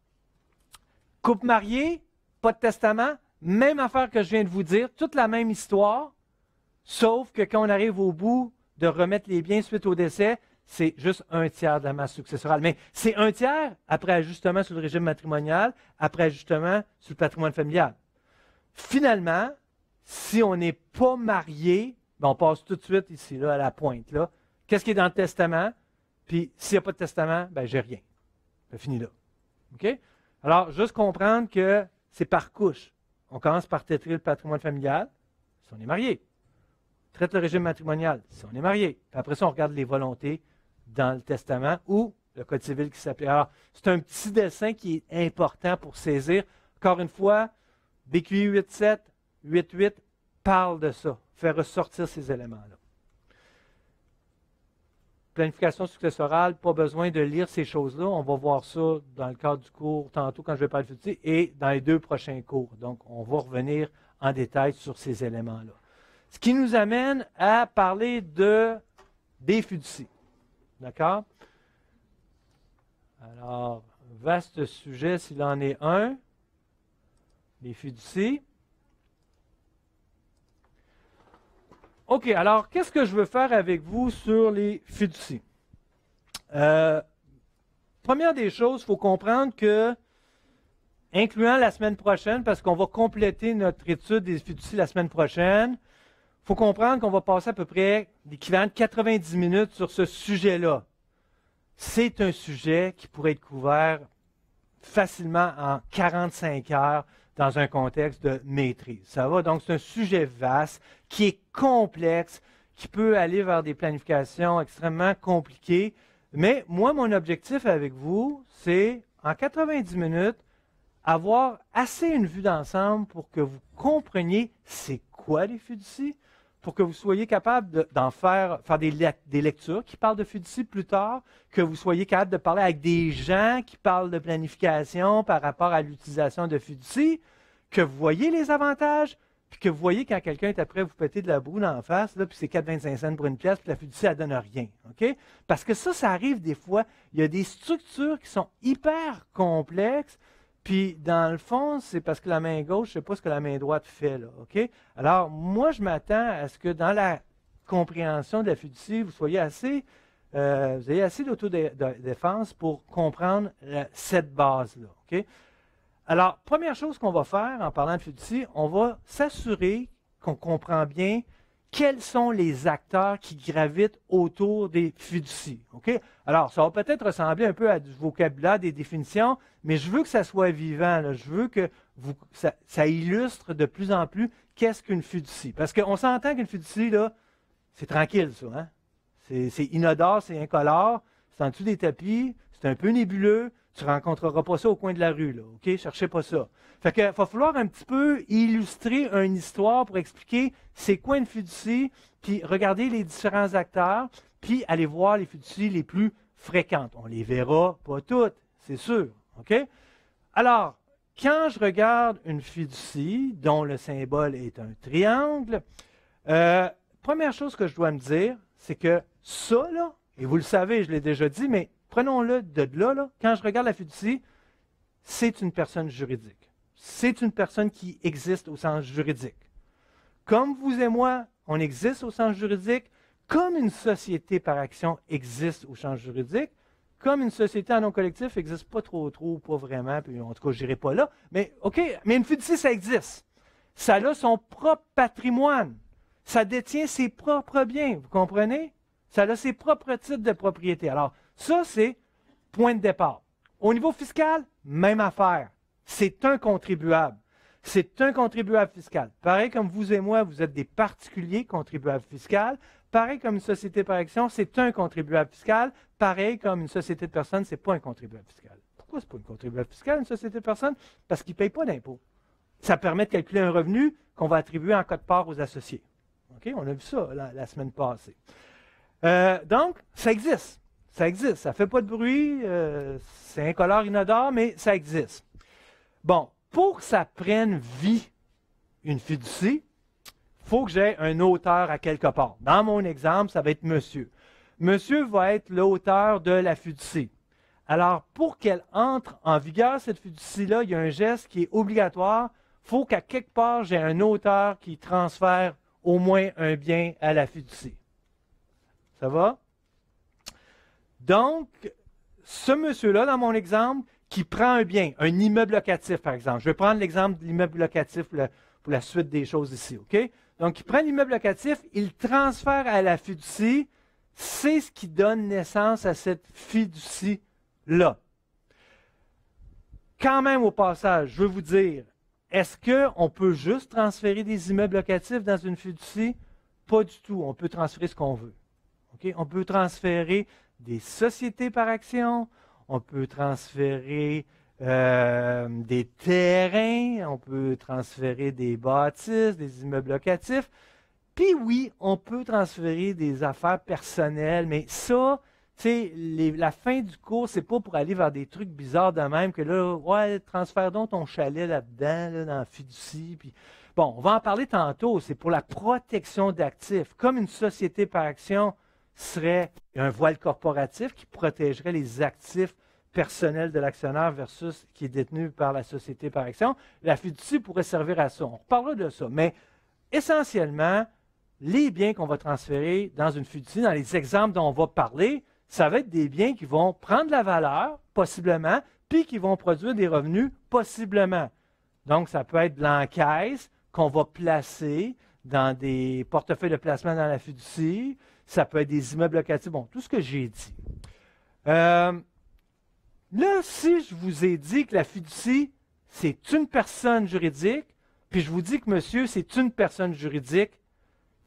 Couple marié, pas de testament, même affaire que je viens de vous dire, toute la même histoire, sauf que quand on arrive au bout de remettre les biens suite au décès, c'est juste un tiers de la masse successorale. Mais c'est un tiers après ajustement sur le régime matrimonial, après ajustement sur le patrimoine familial. Finalement, si on n'est pas marié, ben, on passe tout de suite ici, là, à la pointe. Là. Qu'est-ce qui est dans le testament? Puis s'il n'y a pas de testament, ben j'ai rien. Ben, fini là. OK? Alors, juste comprendre que c'est par couche. On commence par traiter le patrimoine familial, si on est marié. On traite le régime matrimonial, si on est marié. après ça, on regarde les volontés dans le testament ou le code civil qui s'appelle. Alors, c'est un petit dessin qui est important pour saisir. Encore une fois, BQI 87, 88 parle de ça faire ressortir ces éléments-là. Planification successorale, pas besoin de lire ces choses-là. On va voir ça dans le cadre du cours tantôt quand je vais parler de futur et dans les deux prochains cours. Donc, on va revenir en détail sur ces éléments-là. Ce qui nous amène à parler de des fiducies. D'accord? Alors, vaste sujet s'il en est un, les fiducies. OK, alors qu'est-ce que je veux faire avec vous sur les fiducies? Euh, première des choses, il faut comprendre que, incluant la semaine prochaine, parce qu'on va compléter notre étude des fiducies la semaine prochaine, il faut comprendre qu'on va passer à peu près l'équivalent de 90 minutes sur ce sujet-là. C'est un sujet qui pourrait être couvert facilement en 45 heures dans un contexte de maîtrise. Ça va? Donc, c'est un sujet vaste qui est complexe, qui peut aller vers des planifications extrêmement compliquées. Mais moi, mon objectif avec vous, c'est en 90 minutes, avoir assez une vue d'ensemble pour que vous compreniez c'est quoi les fiducies, pour que vous soyez capable d'en faire, faire des, lectures qui parlent de fiducie plus tard, que vous soyez capable de parler avec des gens qui parlent de planification par rapport à l'utilisation de fiducie, que vous voyez les avantages, puis que vous voyez quand quelqu'un est après vous péter de la boue en face, là, puis c'est 4,25 cents pour une pièce, puis la fiducie, elle donne rien. OK? Parce que ça, ça arrive des fois. Il y a des structures qui sont hyper complexes, puis, dans le fond, c'est parce que la main gauche ne sait pas ce que la main droite fait. Là, Alors, moi, je m'attends à ce que dans la compréhension de la fiducie, vous soyez assez, euh, vous ayez assez d'autodéfense pour comprendre cette base-là. Alors, première chose qu'on va faire en parlant de fiducie, on va s'assurer qu'on comprend bien quels sont les acteurs qui gravitent autour des fiducies. Alors, ça va peut-être ressembler un peu à du vocabulaire, des définitions, mais je veux que ça soit vivant. Je veux que ça, illustre de plus en plus qu'est-ce qu'une fiducie. Parce qu'on s'entend qu'une fiducie, là, c'est tranquille, ça. Hein? C'est inodore, c'est incolore, c'est en dessous des tapis, c'est un peu nébuleux, tu rencontreras pas ça au coin de la rue, là, OK? Cherchez pas ça. Fait que, va falloir un petit peu illustrer une histoire pour expliquer c'est quoi une fiducie, puis regarder les différents acteurs, puis aller voir les fiducies les plus fréquentes. On les verra pas toutes, c'est sûr, OK? Alors, quand je regarde une fiducie dont le symbole est un triangle, euh, première chose que je dois me dire, c'est que ça, là, et vous le savez, je l'ai déjà dit, mais Prenons-le de là, là, Quand je regarde la fiducie, c'est une personne juridique. C'est une personne qui existe au sens juridique. Comme vous et moi, on existe au sens juridique, comme une société par action existe au sens juridique, comme une société en non collectif n'existe pas trop, trop, pas vraiment, puis en tout cas, je pas là, mais OK, mais une fiducie, ça existe. Ça a son propre patrimoine. Ça détient ses propres biens, vous comprenez? Ça a ses propres types de propriété. Alors, ça, c'est point de départ. Au niveau fiscal, même affaire. C'est un contribuable. C'est un contribuable fiscal. Pareil comme vous et moi, vous êtes des particuliers contribuables fiscaux. Pareil comme une société par action, c'est un contribuable fiscal. Pareil comme une société de personnes, c'est pas un contribuable fiscal. Pourquoi c'est pas un contribuable fiscal, une société de personnes? Parce qu'il ne paye pas d'impôts. Ça permet de calculer un revenu qu'on va attribuer en cas de part aux associés. On a vu ça la, semaine passée. Euh, donc, ça existe. Ça existe, ça fait pas de bruit, euh, c'est c'est incolore, inodore, mais ça existe. Bon, pour que ça prenne vie, une fiducie, faut que j'ai un auteur à quelque part. Dans mon exemple, ça va être monsieur. Monsieur va être l'auteur de la fiducie. Alors, pour qu'elle entre en vigueur, cette fiducie-là, il y a un geste qui est obligatoire. faut qu'à quelque part, j'ai un auteur qui transfère au moins un bien à la fiducie. Ça va? Donc, ce monsieur-là, dans mon exemple, qui prend un bien, un immeuble locatif, par exemple. Je vais prendre l'exemple de l'immeuble locatif pour la, suite des choses ici, OK? Donc, il prend l'immeuble locatif, il transfère à la fiducie, c'est ce qui donne naissance à cette fiducie-là. Quand même, au passage, je veux vous dire, est-ce qu'on peut juste transférer des immeubles locatifs dans une fiducie? Pas du tout. On peut transférer ce qu'on veut. On peut transférer des sociétés par action, on peut transférer euh, des terrains, on peut transférer des bâtisses, des immeubles locatifs. Puis oui, on peut transférer des affaires personnelles, mais ça, sais, la fin du cours, c'est pas pour aller vers des trucs bizarres de même que là, ouais, transfère donc ton chalet là-dedans, là, dans Fiducie. bon, on va en parler tantôt. C'est pour la protection d'actifs, comme une société par action serait un voile corporatif qui protégerait les actifs personnels de l'actionnaire versus qui est détenu par la société par action. La fiducie pourrait servir à ça. On reparlera de ça. Mais essentiellement, les biens qu'on va transférer dans une fiducie, dans les exemples dont on va parler, ça va être des biens qui vont prendre la valeur, possiblement, puis qui vont produire des revenus, possiblement. Donc, ça peut être de l'encaisse qu'on va placer dans des portefeuilles de placement dans la fiducie, ça peut être des immeubles locatifs, bon, tout ce que j'ai dit. Euh, là, si je vous ai dit que la fiducie, c'est une personne juridique, puis je vous dis que monsieur, c'est une personne juridique,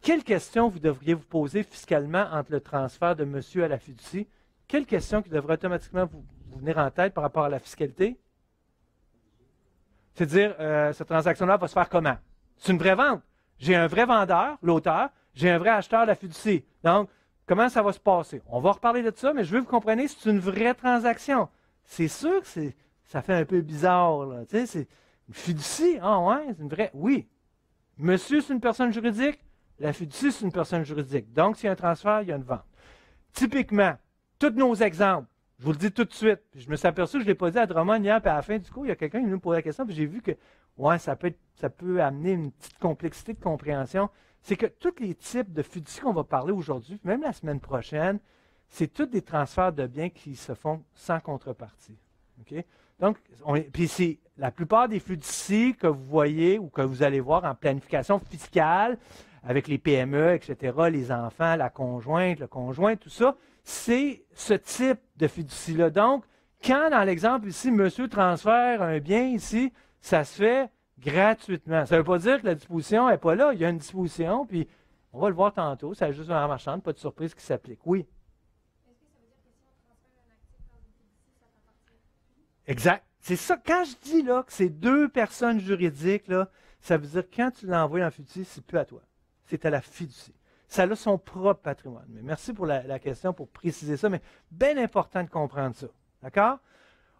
quelle question vous devriez vous poser fiscalement entre le transfert de monsieur à la fiducie? Quelle question qui devrait automatiquement vous, venir en tête par rapport à la fiscalité? C'est à dire, euh, cette transaction-là va se faire comment? C'est une vraie vente. J'ai un vrai vendeur, l'auteur, j'ai un vrai acheteur de la fiducie. Donc, comment ça va se passer? On va reparler de ça, mais je veux que vous compreniez, c'est une vraie transaction. C'est sûr que ça fait un peu bizarre. c'est une fiducie. Ah ouais, c'est une vraie. Oui. Monsieur, c'est une personne juridique. La fiducie, c'est une personne juridique. Donc, s'il y a un transfert, il y a une vente. Typiquement, tous nos exemples, je vous le dis tout de suite, je me suis aperçu que je ne l'ai pas dit à Drummond hier, puis à la fin du cours, il y a quelqu'un qui nous pose la question, puis j'ai vu que ouais, ça peut, ça peut amener une petite complexité de compréhension c'est que tous les types de fiducie qu'on va parler aujourd'hui, même la semaine prochaine, c'est tous des transferts de biens qui se font sans contrepartie. Donc, puis c'est la plupart des fiducies que vous voyez ou que vous allez voir en planification fiscale, avec les PME, etc., les enfants, la conjointe, le conjoint, tout ça, c'est ce type de fiducie-là. Donc, quand dans l'exemple ici, monsieur transfère un bien ici, ça se fait gratuitement. Ça ne veut pas dire que la disposition n'est pas là. Il y a une disposition, puis on va le voir tantôt. Ça juste un marchand, pas de surprise qui s'applique. Oui. Exact. C'est ça. Quand je dis là que c'est deux personnes juridiques, là, ça veut dire que quand tu l'envoies en fiducie, c'est plus à toi. C'est à la fiducie. Ça a son propre patrimoine. Mais merci pour la, la question, pour préciser ça, mais bien important de comprendre ça. D'accord?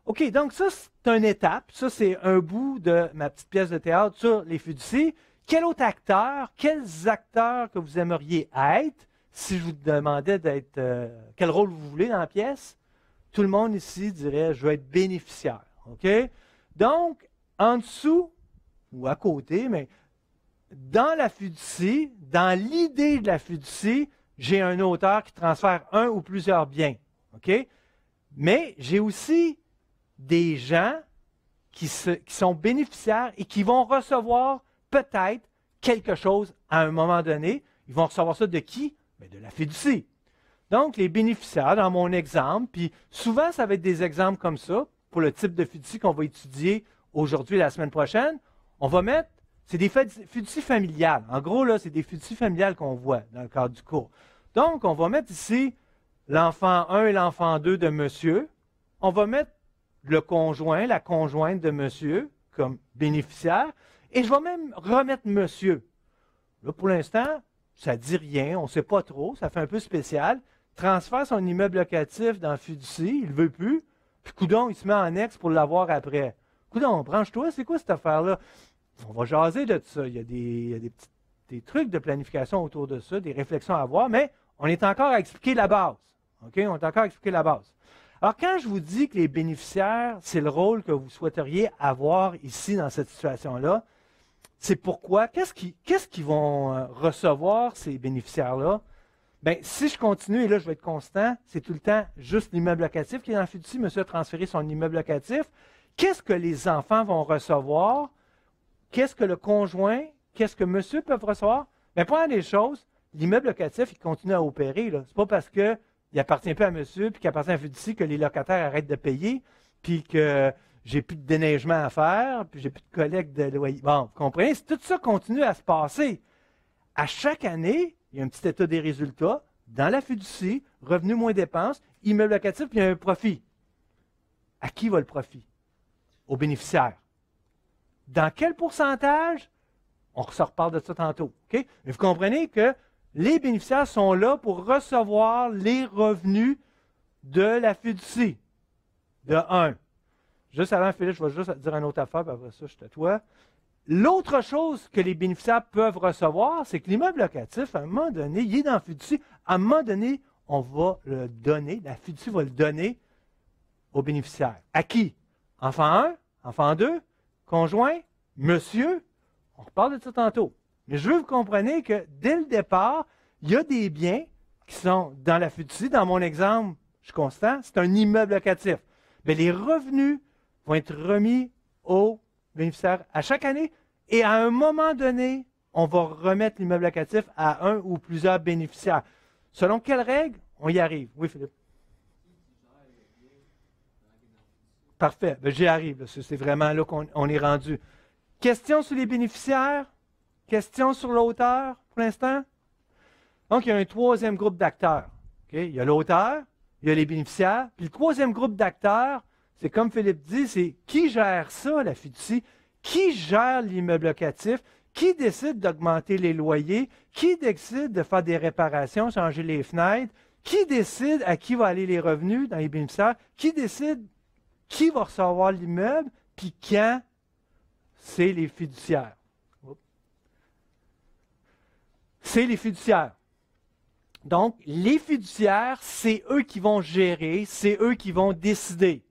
OK, donc ça, c'est une étape. Ça, c'est un bout de ma petite pièce de théâtre sur les fiducies. Quel autre acteur, quels acteurs que vous aimeriez être si je vous demandais d'être. Euh, quel rôle vous voulez dans la pièce? Tout le monde ici dirait je veux être bénéficiaire. OK? Donc, en dessous ou à côté, mais dans la fiducie, dans l'idée de la fiducie, j'ai un auteur qui transfère un ou plusieurs biens. OK? Mais j'ai aussi des gens qui, sont bénéficiaires et qui vont recevoir peut-être quelque chose à un moment donné. Ils vont recevoir ça de qui? Mais ben, de la fiducie. Donc, les bénéficiaires, dans mon exemple, puis souvent, ça va être des exemples comme ça, pour le type de fiducie qu'on va étudier aujourd'hui la semaine prochaine, on va mettre, c'est des fiducies familiales. En gros, là, c'est des fiducies familiales qu'on voit dans le cadre du cours. Donc, on va mettre ici l'enfant 1 et l'enfant 2 de monsieur. On va mettre le conjoint, la conjointe de monsieur comme bénéficiaire, et je vais même remettre monsieur. Là, pour l'instant, ça dit rien, on ne sait pas trop, ça fait un peu spécial. Transfère son immeuble locatif dans Fiducie, il ne veut plus, puis coudon, il se met en ex pour l'avoir après. Coudon, branche-toi, c'est quoi cette affaire-là? On va jaser de ça. Il y a des, trucs de planification autour de ça, des réflexions à avoir, mais on est encore à expliquer la base. OK? On est encore à expliquer la base. Alors, quand je vous dis que les bénéficiaires, c'est le rôle que vous souhaiteriez avoir ici dans cette situation-là, c'est pourquoi, qu'est-ce qu'ils vont euh, recevoir, ces bénéficiaires-là? Bien, si je continue, et là, je vais être constant, c'est tout le temps juste l'immeuble locatif qui est dans le futur. Monsieur a transféré son immeuble locatif. Qu'est-ce que les enfants vont recevoir? Qu'est-ce que le conjoint? Qu'est-ce que monsieur peut recevoir? Mais ben, point des choses, l'immeuble locatif, il continue à opérer. Ce n'est pas parce que il appartient pas à monsieur, puis qu'il appartient à FUDUCI que les locataires arrêtent de payer, puis que j'ai plus de déneigement à faire, puis j'ai plus de collecte de loyer. Bon, vous comprenez? tout ça continue à se passer, à chaque année, il y a un petit état des résultats dans la fiducie, revenus moins dépenses, immeuble locatif, puis il y a un profit. À qui va le profit? Aux bénéficiaires. Dans quel pourcentage? On ressort reparle de ça tantôt. Mais vous comprenez que les bénéficiaires sont là pour recevoir les revenus de la fiducie. De un. Juste avant, Philippe, je vais juste dire une autre affaire, puis après ça, je te toi. L'autre chose que les bénéficiaires peuvent recevoir, c'est que l'immeuble locatif, à un moment donné, il est dans la fiducie. À un moment donné, on va le donner, la fiducie va le donner aux bénéficiaires. À qui? Enfant 1, enfant 2, conjoint, monsieur. On reparle de ça tantôt. Mais je veux que vous compreniez que dès le départ, il y a des biens qui sont dans la fiducie. Dans mon exemple, je constate, constant, c'est un immeuble locatif. Mais les revenus vont être remis aux bénéficiaires à chaque année et à un moment donné, on va remettre l'immeuble locatif à un ou plusieurs bénéficiaires. Selon quelles règles on y arrive? Oui, Philippe. Parfait, ben, j'y arrive. C'est vraiment là qu'on est rendu. Question sur les bénéficiaires? Question sur l'auteur pour l'instant? Donc, il y a un troisième groupe d'acteurs. Il y a l'auteur, il y a les bénéficiaires. Puis le troisième groupe d'acteurs, c'est comme Philippe dit, c'est qui gère ça, la fiducie? Qui gère l'immeuble locatif? Qui décide d'augmenter les loyers? Qui décide de faire des réparations, changer les fenêtres? Qui décide à qui vont aller les revenus dans les bénéficiaires? Qui décide qui va recevoir l'immeuble? Puis quand? C'est les fiduciaires c'est les fiduciaires. Donc, les fiduciaires, c'est eux qui vont gérer, c'est eux qui vont décider.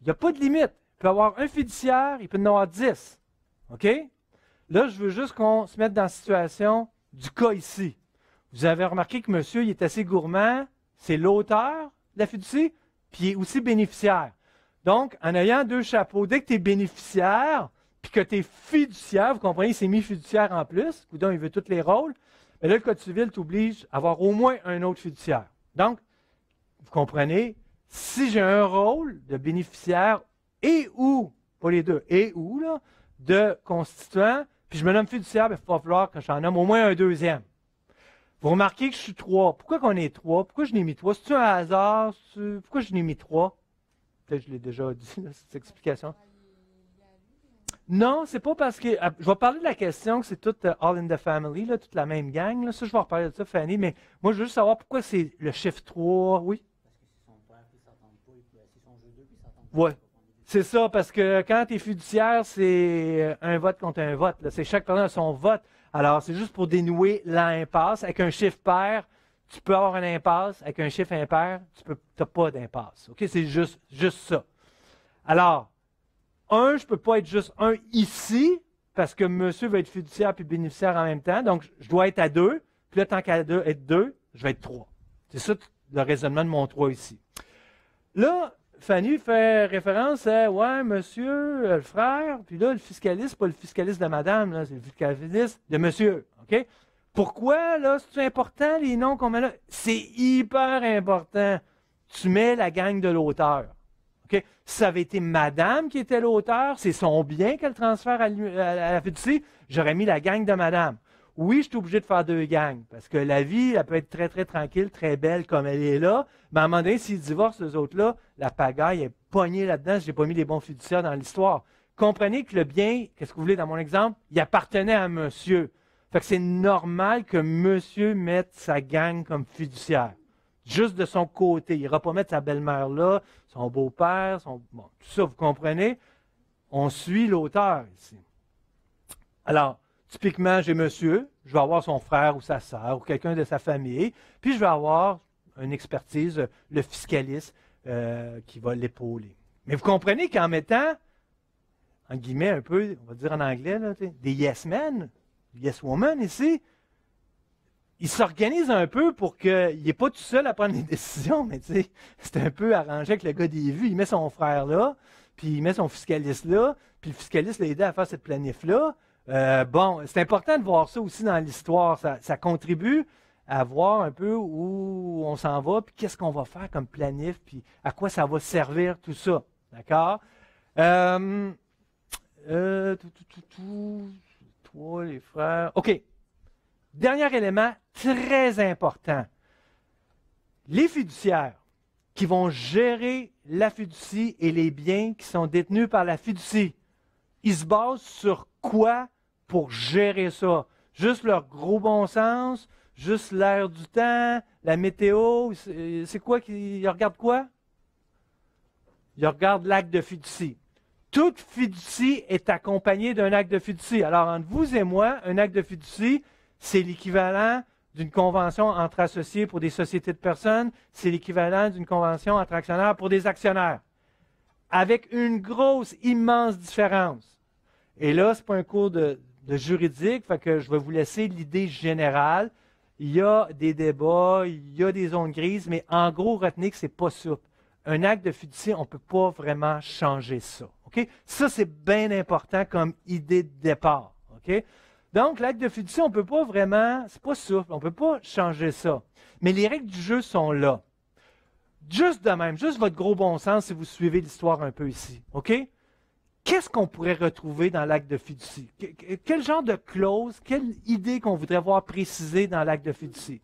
Il n'y a pas de limite. Il peut y avoir un fiduciaire, il peut y en avoir dix. OK? Là, je veux juste qu'on se mette dans la situation du cas ici. Vous avez remarqué que monsieur, il est assez gourmand, c'est l'auteur de la fiducie, puis il est aussi bénéficiaire. Donc, en ayant deux chapeaux, dès que tu es bénéficiaire, puis que tu es fiduciaire, vous comprenez, c'est mis fiduciaire en plus, donc il veut tous les rôles, mais là, le Code civil t'oblige à avoir au moins un autre fiduciaire. Donc, vous comprenez, si j'ai un rôle de bénéficiaire et ou, pas les deux, et ou, là, de constituant, puis je me nomme fiduciaire, bien, il va falloir que j'en nomme au moins un deuxième. Vous remarquez que je suis trois. Pourquoi qu'on est trois? Pourquoi je n'ai mis trois? C'est-tu un hasard? Pourquoi je n'ai mis trois? Peut-être que je l'ai déjà dit, cette explication. Non, c'est pas parce que. Ah, je vais parler de la question que c'est tout euh, All in the Family, toute la même gang. Là. Ça, je vais reparler de ça, Fanny, mais moi, je veux juste savoir pourquoi c'est le chiffre 3. Oui? Oui. C'est ça, parce que quand tu es fiduciaire, c'est euh, un vote contre un vote. C'est chaque personne a son vote. Alors, c'est juste pour dénouer l'impasse. Avec un chiffre pair, tu peux avoir une impasse. Avec un chiffre impair, tu n'as pas d'impasse. OK? C'est juste, juste ça. Alors, un, je ne peux pas être juste un ici, parce que monsieur va être fiduciaire puis bénéficiaire en même temps. Donc, je dois être à deux. Puis là, tant qu'à deux, être deux, je vais être trois. C'est ça le raisonnement de mon trois ici. Là, Fanny fait référence à Ouais, monsieur, euh, le frère, puis là, le fiscaliste, pas le fiscaliste de madame, c'est le fiscaliste de monsieur. OK? Pourquoi, là, c'est important les noms qu'on met là? C'est hyper important. Tu mets la gang de l'auteur. Si Ça avait été madame qui était l'auteur, c'est son bien qu'elle transfère à, la fiducie, j'aurais mis la gang de madame. Oui, je suis obligé de faire deux gangs, parce que la vie, elle peut être très, très tranquille, très belle comme elle est là, mais à un moment donné, s'ils divorcent, eux autres-là, la pagaille est pognée là-dedans, je n'ai pas mis les bons fiduciaires dans l'histoire. Comprenez que le bien, qu'est-ce que vous voulez dans mon exemple, il appartenait à monsieur. Fait que c'est normal que monsieur mette sa gang comme fiduciaire juste de son côté. Il va pas mettre sa belle-mère là, son beau-père, son... Bon, tout ça, vous comprenez? On suit l'auteur ici. Alors, typiquement, j'ai monsieur, je vais avoir son frère ou sa sœur ou quelqu'un de sa famille, puis je vais avoir une expertise, le fiscaliste euh, qui va l'épauler. Mais vous comprenez qu'en mettant, en guillemets un peu, on va dire en anglais, là, des yes men, yes women ici, il s'organise un peu pour qu'il n'est pas tout seul à prendre les <laughs> décisions, mais tu sais, c'est un peu arrangé avec le gars des vues. Il met son frère là, puis il met son fiscaliste là, puis le fiscaliste l'a aidé à faire cette planif-là. Euh, bon, c'est important de voir ça aussi dans l'histoire. Ça, contribue à voir un peu où on s'en va, puis qu'est-ce qu'on va faire comme planif, puis à quoi ça va servir tout ça. D'accord? Euh, euh, tout, tout, tout, tout, toi, les frères. OK. Dernier élément très important. Les fiduciaires qui vont gérer la fiducie et les biens qui sont détenus par la fiducie, ils se basent sur quoi pour gérer ça? Juste leur gros bon sens, juste l'air du temps, la météo, c'est quoi qu'ils regardent quoi? Ils regardent l'acte de fiducie. Toute fiducie est accompagnée d'un acte de fiducie. Alors, entre vous et moi, un acte de fiducie, c'est l'équivalent d'une convention entre associés pour des sociétés de personnes. C'est l'équivalent d'une convention entre actionnaires pour des actionnaires. Avec une grosse, immense différence. Et là, ce n'est pas un cours de, juridique, fait que je vais vous laisser l'idée générale. Il y a des débats, il y a des zones grises, mais en gros, retenez que ce n'est pas souple. Un acte de fiducie, on ne peut pas vraiment changer ça. Ça, c'est bien important comme idée de départ. Donc, l'acte de fiducie, on ne peut pas vraiment, c'est pas souple, on ne peut pas changer ça. Mais les règles du jeu sont là. Juste de même, juste votre gros bon sens si vous suivez l'histoire un peu ici. OK? Qu'est-ce qu'on pourrait retrouver dans l'acte de fiducie? Quel genre de clause, quelle idée qu'on voudrait voir précisée dans l'acte de fiducie?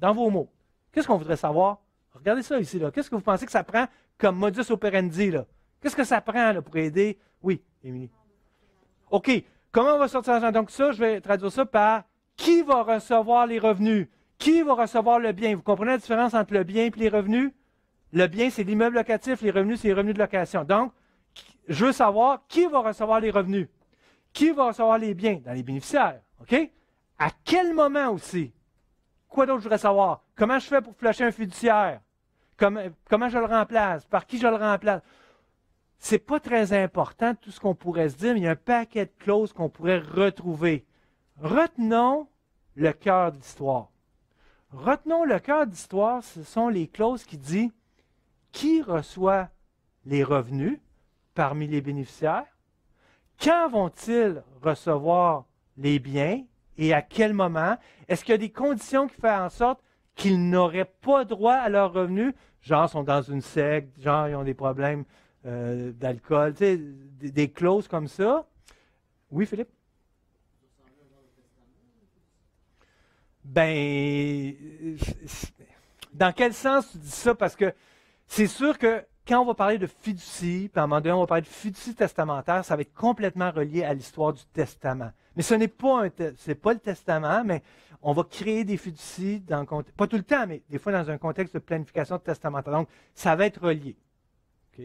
Dans vos mots, qu'est-ce qu'on voudrait savoir? Regardez ça ici. Qu'est-ce que vous pensez que ça prend comme modus operandi? Qu'est-ce que ça prend pour aider? Oui, Émilie. OK. Comment on va sortir l'argent? Donc ça, je vais traduire ça par qui va recevoir les revenus? Qui va recevoir le bien? Vous comprenez la différence entre le bien et les revenus? Le bien, c'est l'immeuble locatif, les revenus, c'est les revenus de location. Donc, je veux savoir qui va recevoir les revenus. Qui va recevoir les biens? Dans les bénéficiaires. OK? À quel moment aussi? Quoi d'autre je voudrais savoir? Comment je fais pour flasher un fiduciaire? comment je le remplace? Par qui je le remplace? c'est pas très important tout ce qu'on pourrait se dire, mais il y a un paquet de clauses qu'on pourrait retrouver. Retenons le cœur de l'histoire. Retenons le cœur de l'histoire, ce sont les clauses qui disent qui reçoit les revenus parmi les bénéficiaires, quand vont-ils recevoir les biens et à quel moment, est-ce qu'il y a des conditions qui font en sorte qu'ils n'auraient pas droit à leurs revenus, genre sont dans une secte, genre ils ont des problèmes euh, d'alcool, d'alcool, des, des clauses comme ça. Oui, Philippe? Ben, dans quel sens tu dis ça? Parce que c'est sûr que quand on va parler de fiducie, puis à un moment donné, on va parler de fiducie testamentaire, ça va être complètement relié à l'histoire du testament. Mais ce n'est pas un c'est pas le testament, mais on va créer des fiducies dans pas tout le temps, mais des fois dans un contexte de planification testamentaire. Donc, ça va être relié. OK?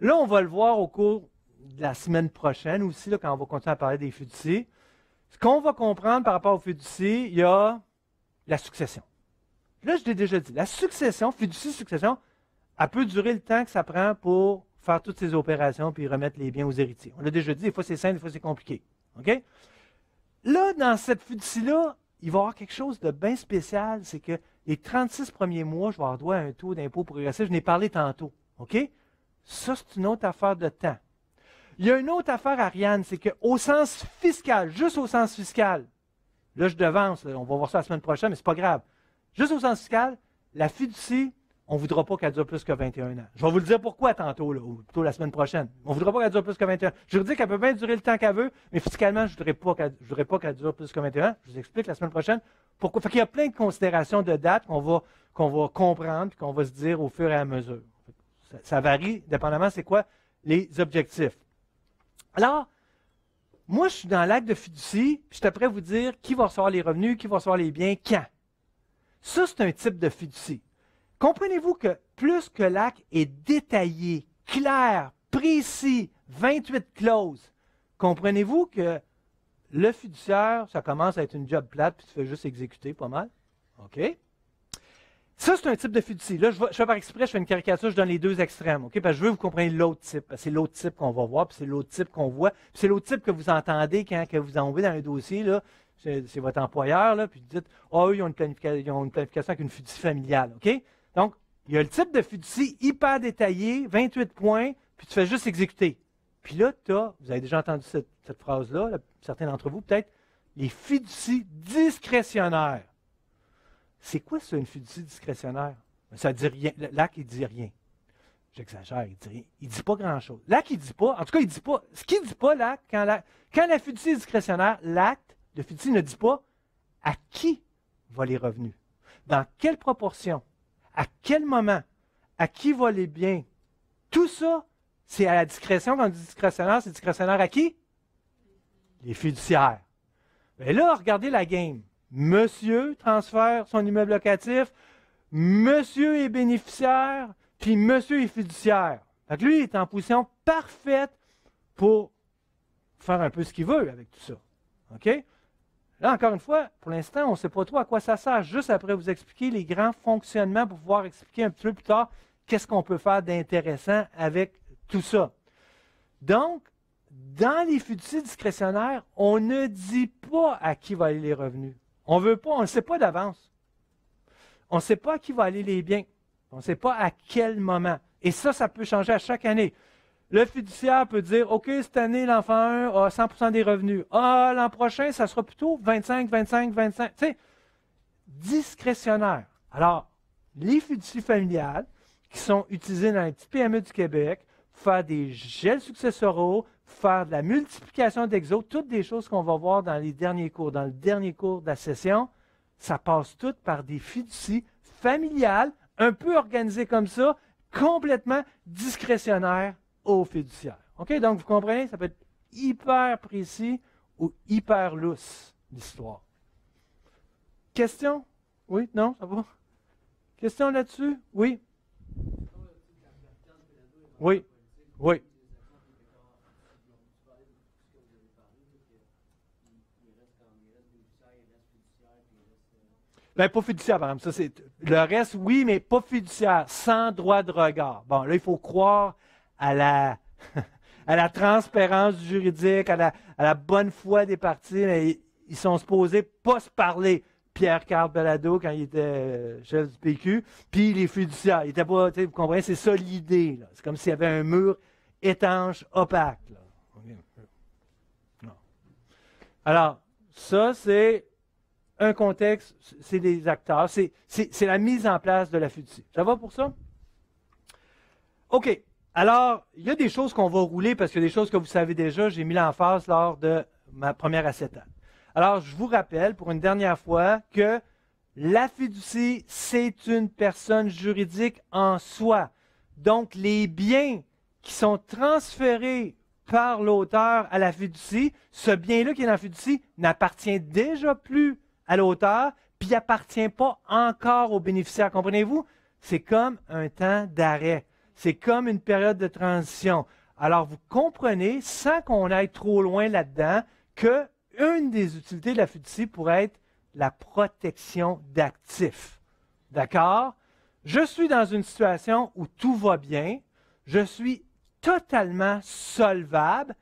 Là, on va le voir au cours de la semaine prochaine aussi, là, quand on va continuer à parler des fiducies. Ce qu'on va comprendre par rapport aux fiducies, il y a la succession. Là, je l'ai déjà dit, la succession, fiducie, succession, elle peut durer le temps que ça prend pour faire toutes ces opérations puis remettre les biens aux héritiers. On l'a déjà dit, des fois c'est simple, des fois c'est compliqué. Là, dans cette fiducie-là, il va y avoir quelque chose de bien spécial, c'est que les 36 premiers mois, je vais avoir droit à un taux d'impôt progressif. Je n'ai parlé tantôt. OK? Ça, c'est une autre affaire de temps. Il y a une autre affaire, Ariane, c'est qu'au sens fiscal, juste au sens fiscal, là, je devance, on va voir ça la semaine prochaine, mais ce n'est pas grave. Juste au sens fiscal, la fiducie, on ne voudra pas qu'elle dure plus que 21 ans. Je vais vous le dire pourquoi tantôt, ou plutôt la semaine prochaine. On ne voudra pas qu'elle dure plus que 21 ans. Je vous dis qu'elle peut bien durer le temps qu'elle veut, mais fiscalement, je ne voudrais pas qu'elle dure plus que 21 ans. Je vous explique la semaine prochaine pourquoi. Fait qu'il y a plein de considérations de dates qu'on va, qu'on va comprendre, qu'on va se dire au fur et à mesure. Ça, varie dépendamment c'est quoi les objectifs. Alors, moi, je suis dans l'acte de fiducie, je suis prêt à vous dire qui va recevoir les revenus, qui va recevoir les biens, quand. Ça, c'est un type de fiducie. Comprenez-vous que plus que l'acte est détaillé, clair, précis, 28 clauses, comprenez-vous que le fiduciaire, ça commence à être une job plate, puis tu fais juste exécuter pas mal. OK? Ça, c'est un type de fiducie. Là, je, fais par exprès, je fais une caricature, je donne les deux extrêmes, OK? Parce que je veux que vous compreniez l'autre type. C'est l'autre type qu'on va voir, puis c'est l'autre type qu'on voit, puis c'est l'autre type que vous entendez quand que vous envoyez dans le dossier, là, c'est votre employeur, là, puis vous dites, ah, eux, ils ont, une ils ont, une planification avec une fiducie familiale, OK? Donc, il y a le type de fiducie hyper détaillé, 28 points, puis tu fais juste exécuter. Puis là, tu as, vous avez déjà entendu cette, phrase là, certains d'entre vous peut-être, les fiducies discrétionnaires. C'est quoi ça, une fiducie discrétionnaire? Ça dit rien. L'acte, il dit rien. J'exagère, il dit rien. Il dit pas grand-chose. L'acte, il dit pas. En tout cas, il dit pas. Ce qu'il dit pas, l'acte, quand la, fiducie est discrétionnaire, l'acte de fiducie ne dit pas à qui vont les revenus, dans quelle proportion, à quel moment, à qui va les biens. Tout ça, c'est à la discrétion. Quand dit discrétionnaire, c'est discrétionnaire à qui? Les fiduciaires. Mais là, regardez la game monsieur transfère son immeuble locatif, monsieur est bénéficiaire, puis monsieur est fiduciaire. lui, il est en position parfaite pour faire un peu ce qu'il veut avec tout ça. OK? Là, encore une fois, pour l'instant, on ne sait pas trop à quoi ça sert. Juste après vous expliquer les grands fonctionnements pour pouvoir expliquer un petit peu plus tard qu'est-ce qu'on peut faire d'intéressant avec tout ça. Donc, dans les fiducies discrétionnaires, on ne dit pas à qui va aller les revenus. On veut pas, on ne sait pas d'avance. On ne sait pas à qui va aller les biens. On ne sait pas à quel moment. Et ça, ça peut changer à chaque année. Le fiduciaire peut dire, OK, cette année, l'enfant 1 a 100 des revenus. Ah, l'an prochain, ça sera plutôt 25, 25, 25. Tu sais, discrétionnaire. Alors, les fiducies familiales qui sont utilisées dans les petits PME du Québec pour faire des gels successoraux, faire de la multiplication d'exos, toutes des choses qu'on va voir dans les derniers cours, dans le dernier cours de la session, ça passe tout par des fiducies familiales, un peu organisées comme ça, complètement discrétionnaires aux fiduciaires. OK? Donc, vous comprenez, ça peut être hyper précis ou hyper lousse, l'histoire. Question? Oui? Non? Ça va? Question là-dessus? Oui? Oui. Oui. Bien, pas fiduciaire, par exemple. c'est... Le reste, oui, mais pas fiduciaire, sans droit de regard. Bon, là, il faut croire à la, <laughs> à la transparence juridique, à la, à la bonne foi des partis. Mais ils sont supposés pas se parler. Pierre-Carl Bellado, quand il était euh, chef du PQ, puis les fiduciaires. Il était pas, vous comprenez, c'est ça l'idée. C'est comme s'il y avait un mur étanche, opaque. Alors, ça, c'est contexte, c'est les acteurs, c'est, la mise en place de la fiducie. Ça va pour ça? OK. Alors, il y a des choses qu'on va rouler parce que des choses que vous savez déjà, j'ai mis face lors de ma première acétate. Alors, je vous rappelle pour une dernière fois que la fiducie, c'est une personne juridique en soi. Donc, les biens qui sont transférés par l'auteur à la fiducie, ce bien-là qui est dans la fiducie n'appartient déjà plus à l'auteur, puis il appartient pas encore aux bénéficiaires. Comprenez-vous? C'est comme un temps d'arrêt. C'est comme une période de transition. Alors, vous comprenez, sans qu'on aille trop loin là-dedans, que une des utilités de la fiducie pourrait être la protection d'actifs. D'accord? Je suis dans une situation où tout va bien, je suis totalement solvable,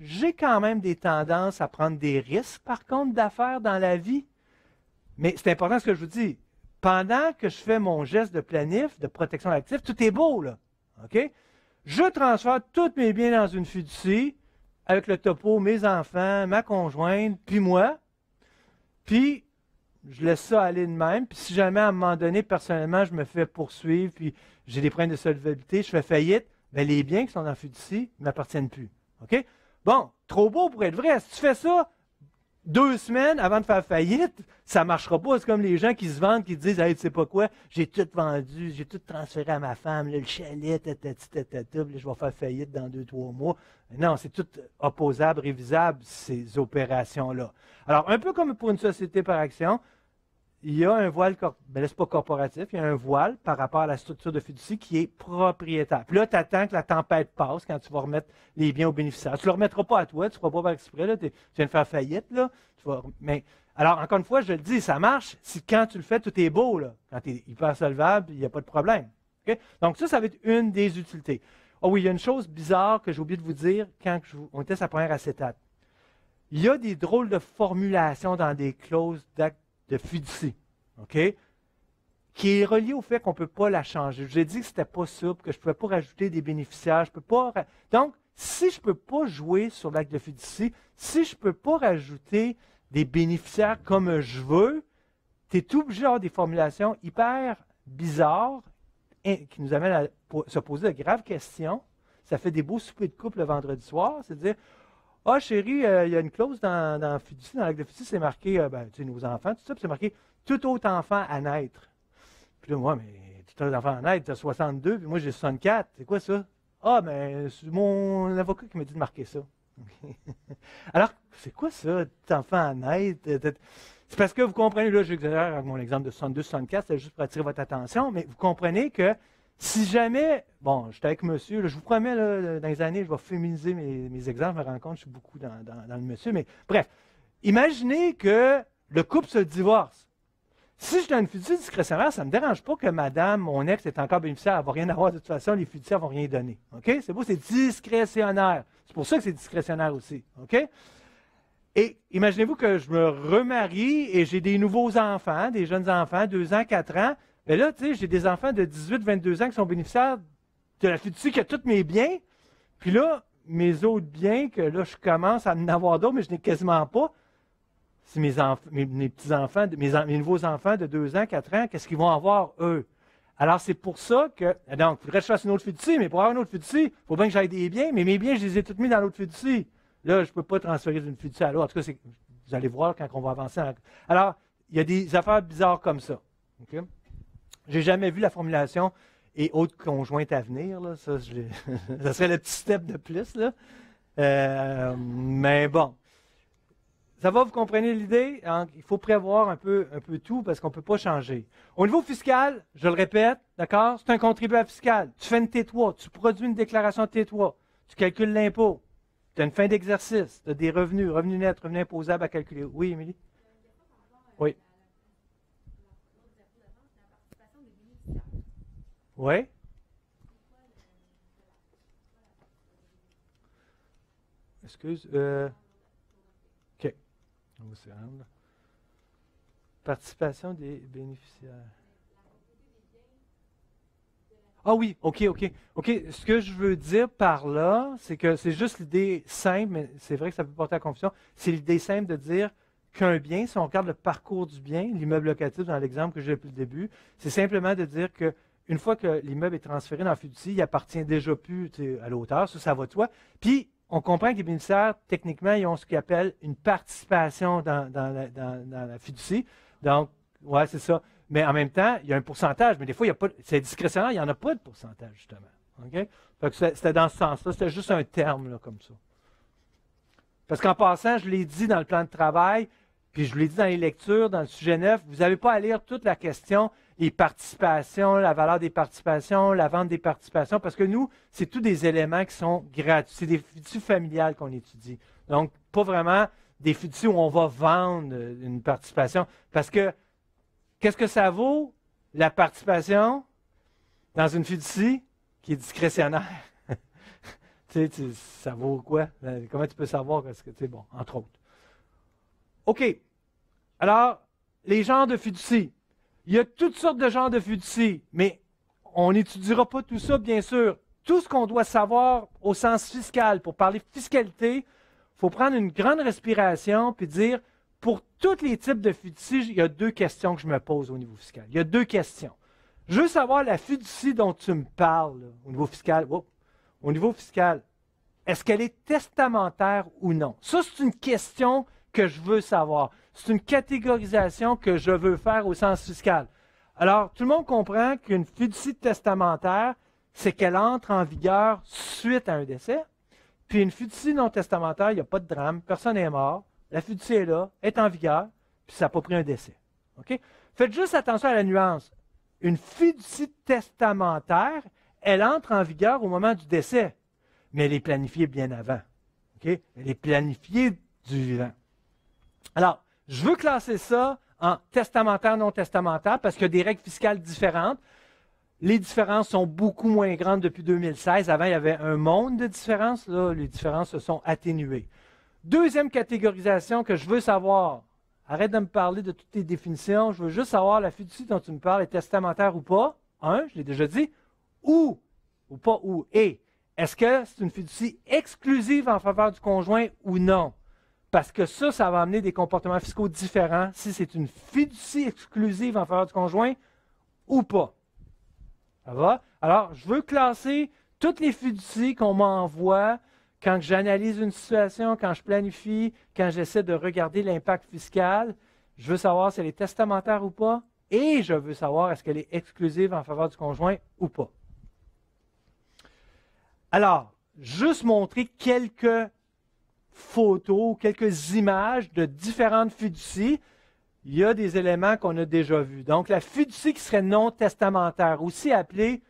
j'ai quand même des tendances à prendre des risques, par contre, d'affaires dans la vie. Mais c'est important ce que je vous dis. Pendant que je fais mon geste de planif, de protection active, tout est beau, là. OK? Je transfère tous mes biens dans une fiducie avec le topo, mes enfants, ma conjointe, puis moi. Puis, je laisse ça aller de même. Puis, si jamais, à un moment donné, personnellement, je me fais poursuivre, puis j'ai des problèmes de solvabilité, je fais faillite, bien, les biens qui sont dans la fiducie ne m'appartiennent plus. OK? Bon, trop beau pour être vrai. Si tu fais ça deux semaines avant de faire faillite, ça ne marchera pas. C'est comme les gens qui se vendent, qui disent Hey, tu sais pas quoi, j'ai tout vendu, j'ai tout transféré à ma femme, le chalet, je vais faire faillite dans deux, trois mois. Non, c'est tout opposable, révisable, ces opérations-là. Alors, un peu comme pour une société par action, il y a un voile, mais ce n'est pas corporatif, il y a un voile par rapport à la structure de fiducie qui est propriétaire. Puis là, tu attends que la tempête passe quand tu vas remettre les biens aux bénéficiaires. Tu ne le remettras pas à toi, tu ne feras pas par exprès, tu viens de faire faillite. Là, Mais alors, encore une fois, je le dis, ça marche si quand tu le fais, tout est beau. Quand tu es hyper solvable, il n'y a pas de problème. Donc, ça, ça va être une des utilités. Ah oui, il y a une chose bizarre que j'ai oublié de vous dire quand on était sa première acétate. Il y a des drôles de formulations dans des clauses d'actes de Fiducie, OK? Qui est relié au fait qu'on ne peut pas la changer. J'ai dit que ce n'était pas souple, que je ne pouvais pas rajouter des bénéficiaires, je peux pas. Donc, si je ne peux pas jouer sur l'acte de fiducie, si je ne peux pas rajouter des bénéficiaires comme je veux, tu es obligé d'avoir des formulations hyper bizarres qui nous amènent à se poser de graves questions. Ça fait des beaux soupers de couple le vendredi soir, c'est-à-dire ah, oh, chérie, euh, il y a une clause dans, dans dans l'acte de Fiducie, c'est marqué, euh, ben, tu sais, nos enfants, tout ça, c'est marqué tout autre enfant à naître. Puis là, moi, mais tout autre enfant à naître, tu as 62, puis moi, j'ai 64. C'est quoi ça? Ah, mais ben, c'est mon avocat qui m'a dit de marquer ça. <laughs> Alors, c'est quoi ça, tout enfant à naître? C'est parce que vous comprenez, là, j'exagère avec mon exemple de 62-64, c'est juste pour attirer votre attention, mais vous comprenez que si jamais, bon, j'étais avec monsieur, je vous promets, dans les années, je vais féminiser mes, mes exemples, je me rends compte, je suis beaucoup dans, le monsieur, mais bref, imaginez que le couple se divorce. Si je donne une fiducie discrétionnaire, ça ne me dérange pas que madame, mon ex, est encore bénéficiaire. Elle ne va rien avoir de toute façon, les fiduciaires ne vont rien donner. OK? C'est beau, c'est discrétionnaire. C'est pour ça que c'est discrétionnaire aussi. OK? Et imaginez-vous que je me remarie et j'ai des nouveaux enfants, des jeunes enfants, 2 ans, 4 ans, mais ben là, tu sais, j'ai des enfants de 18, 22 ans qui sont bénéficiaires de la fiducie qui a tous mes biens. Puis là, mes autres biens, que là, je commence à en avoir d'autres, mais je n'ai quasiment pas. C'est mes, petits-enfants, mes, nouveaux enfants de 2 ans, 4 ans, qu'est-ce qu'ils vont avoir, eux? Alors, c'est pour ça que. Donc, il faudrait que je fasse une autre fiducie, mais pour avoir une autre fiducie, il faut bien que j'aille des biens, mais mes biens, je les ai tous mis dans l'autre fiducie. Là, je ne peux pas transférer d'une fiducie à l'autre. En tout cas, vous allez voir quand on va avancer. Alors, il y a des affaires bizarres comme ça. J'ai jamais vu la formulation et autres conjointes à venir. Là, <laughs> ça, serait le petit step de plus. Euh, mais bon. Ça va, vous comprenez l'idée? Hein? Il faut prévoir un peu, tout parce qu'on ne peut pas changer. Au niveau fiscal, je le répète, d'accord? C'est un contribuable fiscal. Tu fais une t tu produis une déclaration de t tu calcules l'impôt, tu as une fin d'exercice, tu as des revenus, revenus nets, revenus imposables à calculer. Oui, Émilie? Oui. Ouais. Excuse. Euh, OK. Participation des bénéficiaires. Ah oui, OK, OK. OK, ce que je veux dire par là, c'est que c'est juste l'idée simple, mais c'est vrai que ça peut porter à confusion. C'est l'idée simple de dire qu'un bien, si on regarde le parcours du bien, l'immeuble locatif dans l'exemple que j'ai depuis le début, c'est simplement de dire que une fois que l'immeuble est transféré dans Fiducie, il appartient déjà plus à l'auteur, ça, ça va de toi. Puis, on comprend que les ministères, techniquement, ils ont ce qu'ils appellent une participation dans, la, fiducie. Donc, oui, c'est ça. Mais en même temps, il y a un pourcentage, mais des fois, il y a pas, c'est discrétionnaire, il n'y en a pas de pourcentage, justement. OK? Fait c'était dans ce sens-là, c'était juste un terme, comme ça. Parce qu'en passant, je l'ai dit dans le plan de travail, puis je l'ai dit dans les lectures, dans le sujet neuf, vous n'avez pas à lire toute la question, les participations, la valeur des participations, la vente des participations, parce que nous, c'est tous des éléments qui sont gratuits. C'est des futurs familiales qu'on étudie. Donc, pas vraiment des futurs où on va vendre une participation, parce que qu'est-ce que ça vaut, la participation, dans une fiducie qui est discrétionnaire? <laughs> tu sais, ça vaut quoi? Comment tu peux savoir? Parce que, tu sais, bon, entre autres. OK. Alors, les genres de fiducie. Il y a toutes sortes de genres de fiducie, mais on n'étudiera pas tout ça, bien sûr. Tout ce qu'on doit savoir au sens fiscal, pour parler fiscalité, il faut prendre une grande respiration puis dire, pour tous les types de fiducie, il y a deux questions que je me pose au niveau fiscal. Il y a deux questions. Je veux savoir la fiducie dont tu me parles au niveau fiscal. au niveau fiscal, est-ce qu'elle est testamentaire ou non? Ça, c'est une question que je veux savoir c'est une catégorisation que je veux faire au sens fiscal. Alors, tout le monde comprend qu'une fiducie testamentaire, c'est qu'elle entre en vigueur suite à un décès. Puis une fiducie non testamentaire, il n'y a pas de drame, personne n'est mort, la fiducie est là, est en vigueur, puis ça n'a pas pris un décès. OK? Faites juste attention à la nuance. Une fiducie testamentaire, elle entre en vigueur au moment du décès, mais elle est planifiée bien avant. Elle est planifiée du vivant. Alors, je veux classer ça en testamentaire, non testamentaire, parce qu'il y a des règles fiscales différentes. Les différences sont beaucoup moins grandes depuis 2016. Avant, il y avait un monde de différences. Là, les différences se sont atténuées. Deuxième catégorisation que je veux savoir. Arrête de me parler de toutes tes définitions. Je veux juste savoir la fiducie dont tu me parles est testamentaire ou pas. Un, je l'ai déjà dit. Ou, ou pas ou. Et, est-ce que c'est une fiducie exclusive en faveur du conjoint ou non? Parce que ça, ça va amener des comportements fiscaux différents si c'est une fiducie exclusive en faveur du conjoint ou pas. Ça va? Alors, je veux classer toutes les fiducies qu'on m'envoie quand j'analyse une situation, quand je planifie, quand j'essaie de regarder l'impact fiscal. Je veux savoir si elle est testamentaire ou pas et je veux savoir est-ce qu'elle est exclusive en faveur du conjoint ou pas. Alors, juste montrer quelques photos quelques images de différentes fiducies, il y a des éléments qu'on a déjà vus. Donc, la fiducie qui serait non testamentaire, aussi appelée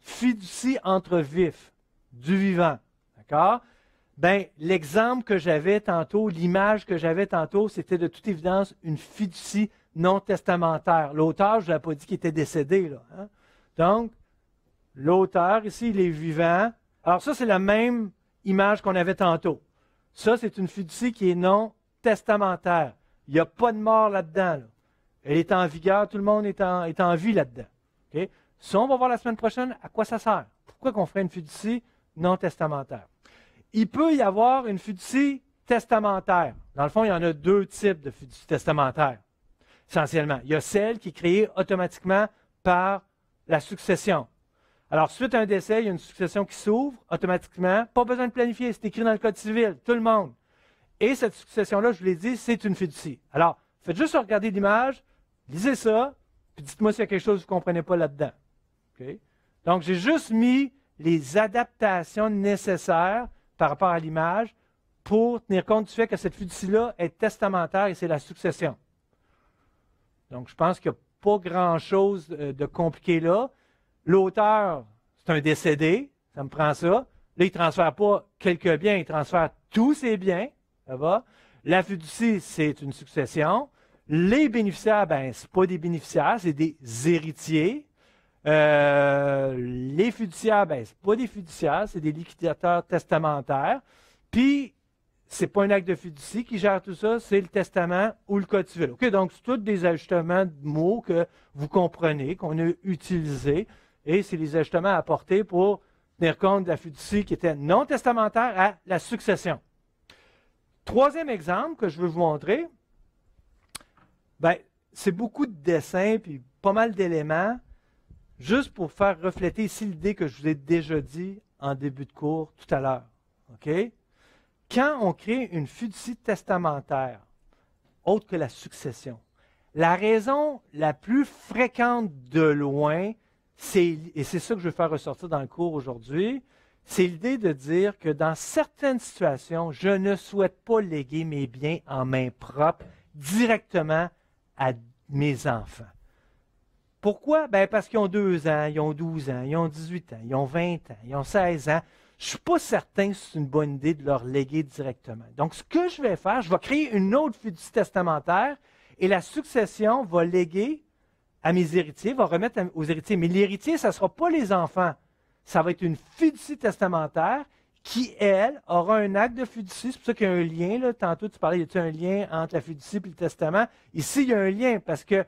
fiducie entre vifs, du vivant. D'accord? Ben, l'exemple que j'avais tantôt, l'image que j'avais tantôt, c'était de toute évidence une fiducie non testamentaire. L'auteur, je ne l'ai pas dit qu'il était décédé. Là, hein? Donc, l'auteur, ici, il est vivant. Alors ça, c'est la même image qu'on avait tantôt. Ça, c'est une fiducie qui est non testamentaire. Il n'y a pas de mort là-dedans. Elle est en vigueur, tout le monde est en, vie là-dedans. Ça, on va voir la semaine prochaine à quoi ça sert. Pourquoi qu'on ferait une fiducie non testamentaire? Il peut y avoir une fiducie testamentaire. Dans le fond, il y en a deux types de fiducie testamentaire, essentiellement. Il y a celle qui est créée automatiquement par la succession. Alors, suite à un décès, il y a une succession qui s'ouvre automatiquement. Pas besoin de planifier, c'est écrit dans le Code civil, tout le monde. Et cette succession-là, je vous l'ai dit, c'est une fiducie. Alors, faites juste regarder l'image, lisez ça, puis dites-moi s'il y a quelque chose que vous ne comprenez pas là-dedans. Donc, j'ai juste mis les adaptations nécessaires par rapport à l'image pour tenir compte du fait que cette fiducie-là est testamentaire et c'est la succession. Donc, je pense qu'il n'y a pas grand-chose euh, de compliqué là. L'auteur, c'est un décédé, ça me prend ça. Là, il ne transfère pas quelques biens, il transfère tous ses biens. Ça va? La fiducie, c'est une succession. Les bénéficiaires, ben, ce pas des bénéficiaires, c'est des héritiers. Euh, les fiduciaires, ben, ce pas des fiduciaires, c'est des liquidateurs testamentaires. Puis, ce n'est pas un acte de fiducie qui gère tout ça, c'est le testament ou le code civil. Donc, c'est tous des ajustements de mots que vous comprenez, qu'on a utilisés et c'est les ajustements apportés pour tenir compte de la fiducie qui était non testamentaire à la succession. Troisième exemple que je veux vous montrer, ben, c'est beaucoup de dessins puis pas mal d'éléments, juste pour faire refléter ici l'idée que je vous ai déjà dit en début de cours tout à l'heure. OK? Quand on crée une fiducie testamentaire, autre que la succession, la raison la plus fréquente de loin et c'est ça que je veux faire ressortir dans le cours aujourd'hui, c'est l'idée de dire que dans certaines situations, je ne souhaite pas léguer mes biens en main propre directement à mes enfants. Pourquoi? Ben parce qu'ils ont 2 ans, ils ont 12 ans, ils ont 18 ans, ils ont 20 ans, ils ont 16 ans. Je ne suis pas certain que c'est une bonne idée de leur léguer directement. Donc, ce que je vais faire, je vais créer une autre fiducie testamentaire et la succession va léguer à mes héritiers, va remettre aux héritiers. Mais l'héritier, ça ne sera pas les enfants. Ça va être une fiducie testamentaire qui, elle, aura un acte de fiducie. C'est pour ça qu'il y a un lien. Là. Tantôt, tu parlais, il y a un lien entre la fiducie et le testament? Ici, il y a un lien parce qu'il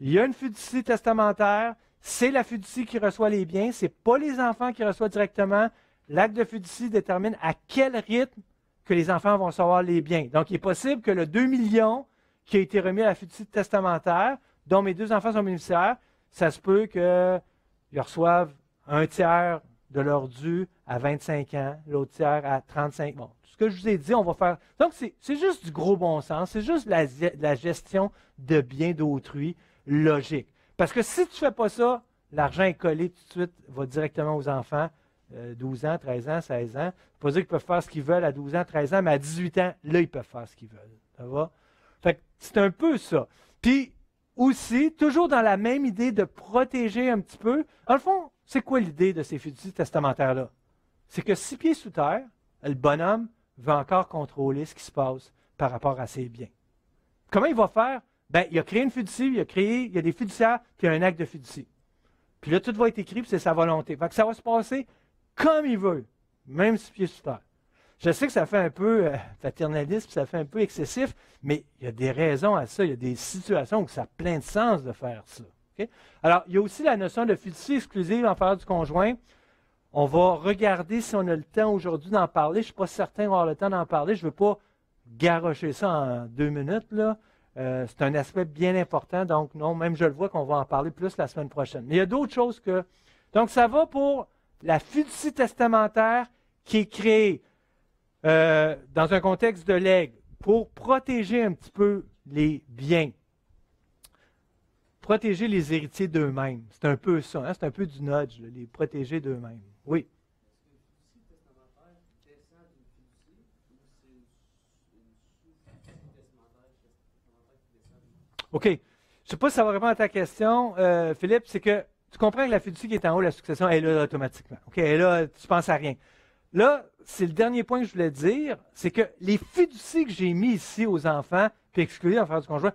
y a une fiducie testamentaire. C'est la fiducie qui reçoit les biens. Ce n'est pas les enfants qui reçoivent directement. L'acte de fiducie détermine à quel rythme que les enfants vont recevoir les biens. Donc, il est possible que le 2 millions qui a été remis à la fiducie testamentaire dont mes deux enfants sont bénéficiaires, ça se peut qu'ils reçoivent un tiers de leur dû à 25 ans, l'autre tiers à 35. Bon, ce que je vous ai dit, on va faire. Donc, c'est juste du gros bon sens, c'est juste la, la gestion de biens d'autrui logique. Parce que si tu ne fais pas ça, l'argent est collé tout de suite, va directement aux enfants. 12 euh, ans, 13 ans, 16 ans. pas dire qu'ils peuvent faire ce qu'ils veulent à 12 ans, 13 ans, mais à 18 ans, là, ils peuvent faire ce qu'ils veulent. Ça va? Fait c'est un peu ça. Puis, aussi, toujours dans la même idée de protéger un petit peu. En le fond, c'est quoi l'idée de ces fiducies testamentaires-là? C'est que six pieds sous terre, le bonhomme va encore contrôler ce qui se passe par rapport à ses biens. Comment il va faire? Ben, il a créé une fiducie, il a créé, il y a des fiduciaires, puis il y a un acte de fiducie. Puis là, tout va être écrit, puis c'est sa volonté. que ça va se passer comme il veut, même six pieds sous terre. Je sais que ça fait un peu paternalisme, euh, paternaliste, ça fait un peu excessif, mais il y a des raisons à ça. Il y a des situations où ça a plein de sens de faire ça. Alors, il y a aussi la notion de fiducie exclusive en faveur du conjoint. On va regarder si on a le temps aujourd'hui d'en parler. Je ne suis pas certain d'avoir le temps d'en parler. Je ne veux pas garocher ça en deux minutes. Euh, c'est un aspect bien important. Donc, non, même je le vois qu'on va en parler plus la semaine prochaine. Mais il y a d'autres choses que. Donc, ça va pour la fiducie testamentaire qui est créée euh, dans un contexte de legs pour protéger un petit peu les biens, protéger les héritiers d'eux-mêmes. C'est un peu ça, hein? c'est un peu du nudge, les protéger d'eux-mêmes. Oui. OK. Je ne sais pas si ça va répondre à ta question, euh, Philippe, c'est que tu comprends que la fiducie qui est en haut, la succession, elle est là automatiquement. OK, elle est là, tu penses à rien. Là, c'est le dernier point que je voulais dire, c'est que les fiducies que j'ai mis ici aux enfants, puis exclus d'en faire du conjoint,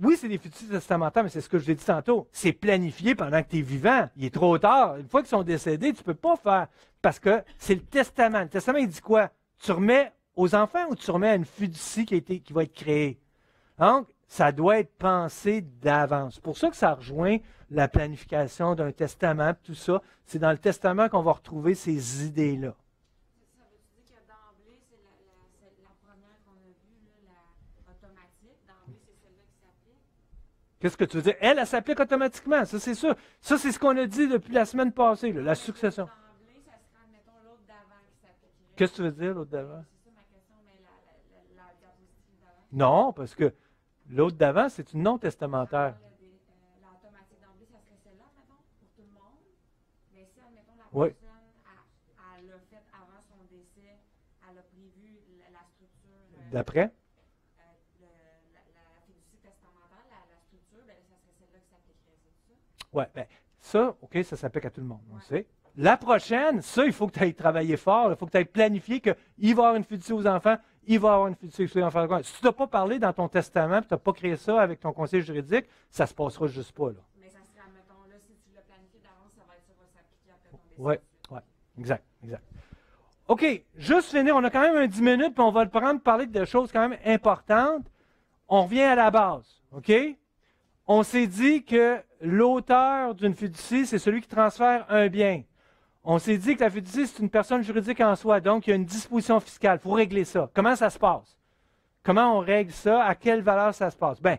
oui, c'est des fiducies testamentaires, mais c'est ce que je l'ai dit tantôt. C'est planifié pendant que tu es vivant. Il est trop tard. Une fois qu'ils sont décédés, tu ne peux pas faire. Parce que c'est le testament. Le testament, il dit quoi? Tu remets aux enfants ou tu remets à une fiducie qui, a qui va être créée? Donc, ça doit être pensé d'avance. C'est pour ça que ça rejoint la planification d'un testament, tout ça. C'est dans le testament qu'on va retrouver ces idées-là. Qu'est-ce que tu veux dire? Elle, elle s'applique automatiquement. Ça, c'est sûr. Ça, c'est ce qu'on a dit depuis la semaine passée, la succession. Qu'est-ce que tu veux dire, l'autre d'avant? Non, parce que l'autre d'avant, c'est une non testamentaire. Ah, euh, oui. Euh, D'après? Oui, bien, ça, OK, ça s'applique à tout le monde, on sait. La prochaine, ça, il faut que tu ailles travailler fort, il faut que tu ailles planifier qu'il va y avoir une fiducie aux enfants, il va y avoir une fiducie aux enfants. Si tu n'as pas parlé dans ton testament, tu n'as pas créé ça avec ton conseil juridique, ça ne se passera juste pas. Là. Mais ça sera, mettons, là, si tu l'as planifié d'avance, ça va être, ça va s'appliquer après ton Oui, oui, exact, exact. OK, juste finir, on a quand même un 10 minutes, puis on va le prendre, parler de choses quand même importantes. On revient à la base, OK? On s'est dit que l'auteur d'une fiducie, c'est celui qui transfère un bien. On s'est dit que la fiducie, c'est une personne juridique en soi, donc il y a une disposition fiscale. Il faut régler ça. Comment ça se passe? Comment on règle ça? À quelle valeur ça se passe? Bien,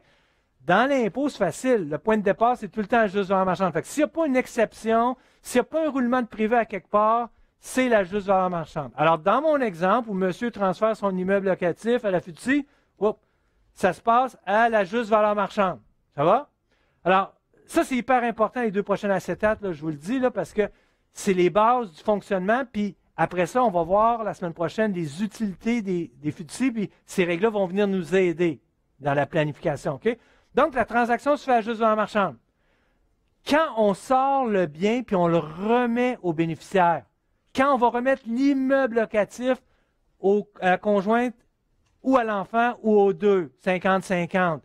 dans l'impôt, c'est facile. Le point de départ, c'est tout le temps la juste valeur marchande. Fait s'il n'y a pas une exception, s'il n'y a pas un roulement de privé à quelque part, c'est la juste valeur marchande. Alors, dans mon exemple où monsieur transfère son immeuble locatif à la fiducie, ça se passe à la juste valeur marchande. Ça va? Alors, ça, c'est hyper important, les deux prochaines acétates, là, je vous le dis, là, parce que c'est les bases du fonctionnement. Puis après ça, on va voir la semaine prochaine les utilités des, des puis ces règles-là vont venir nous aider dans la planification. Donc, la transaction se fait à juste dans la marchande. Quand on sort le bien puis on le remet au bénéficiaire, quand on va remettre l'immeuble locatif à la conjointe ou à l'enfant ou aux deux, 50-50,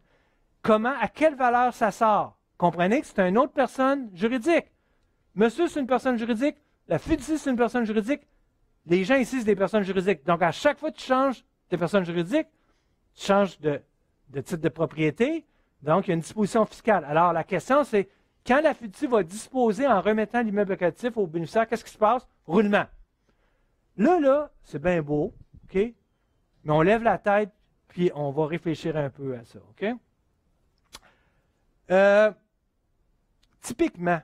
comment, à quelle valeur ça sort. Comprenez que c'est une autre personne juridique. Monsieur, c'est une personne juridique. La fiducie, c'est une personne juridique. Les gens ici, c'est des personnes juridiques. Donc, à chaque fois que tu changes de personne juridique, tu changes de, titre de propriété. Donc, il y a une disposition fiscale. Alors, la question, c'est quand la fiducie va disposer en remettant l'immeuble locatif au bénéficiaire, qu'est-ce qui se passe? Roulement. Là, là, c'est bien beau, OK? Mais on lève la tête, puis on va réfléchir un peu à ça, OK? Euh, typiquement,